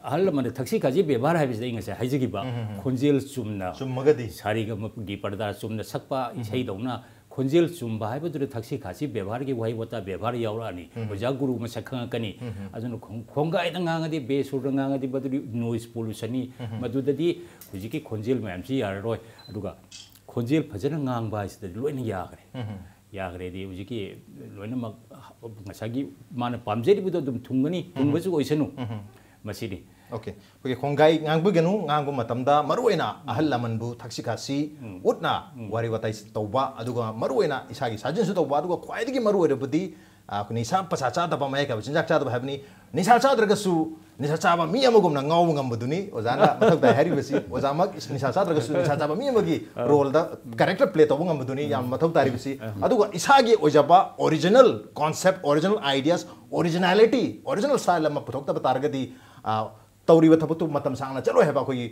할러만데 택시 같이 배발 하면서 인가세 하이지기 봐 콘질 좀나 좀 먹어디 사리가 뭐 기빠다 좀나 삭바 이세이도나 콘질 좀 바이버들의 택시 같이 배발기 와이보다 배발이 여라니 보자 그룹은 삭항하니 아주는 뭐 공가에든 강아디 배수든 강아디 버들이 노이즈 폴루션이 마두다디 굳이 콘질 맴지 야로 누가 콘질 버전은 강바이스들 로이는 야 그래 야 그래도 우지기 로는 막 자기 만에 밤새리보다 좀 둥근이 둥거지고 있으노 마시리 오케이 그게 공가이 낭부게누 낭고 마담다 마루에나 아할라만부 탁시카시 옷나 와리와타이 도바 아두가 마루에나 이사기 사진수 도바 아두가 과이디기 마루에르부디 아 그니 삼파사 짜다 바마에가 진작 짜다 바니 니사 짜드르가수 निशा चाब मी अमगुमना गाव गमबदुनी ओजाना मथक दा बसी ओजामक निशा चात्र निशा चाब मी अमगी रोल द कैरेक्टर प्ले तब गमबदुनी या मथक कॉन्सेप हरि बसी अदुगा इसागे ओजाबा original original ideas originality original style म पुथक दा तारगदी तौरी थबक तो मतम सांगना चलो है बाखोई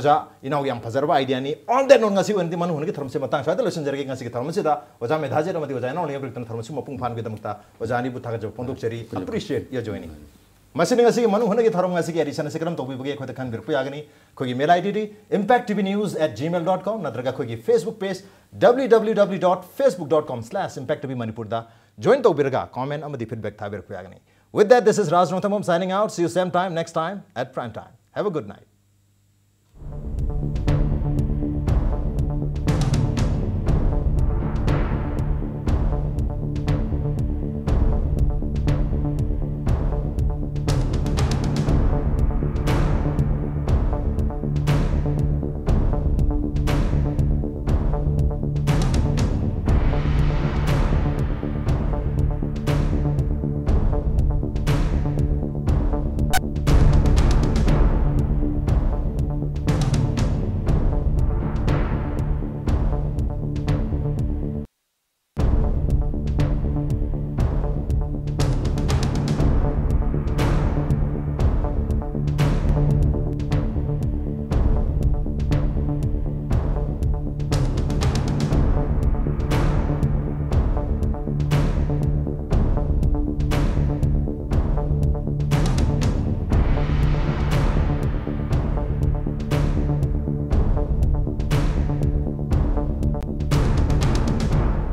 ओजा इनाउ याम फजरबा आइडिया नि ऑन दैट नोन गसी वनति मन हुनगे थर्म से मत स्वाद लेसन जरगे गसी के थर्म से दा ओजा मेधाजे रमति ओजा इनाउ ने थर्म से मपुंग फान के दमता ओजा नि बुथा जो पोंदुक अप्रिशिएट यो जोइनिंग एडिसन कम तौर खनबी अगर mail I D impact TV news at gmail dot com नगर Facebook page W W W dot Facebook dot com slash T TV Manipur join तौर कमेंट फीडबैक थाबीरप यागनी with that this is Raj signing out see you same time next time at prime time have a good night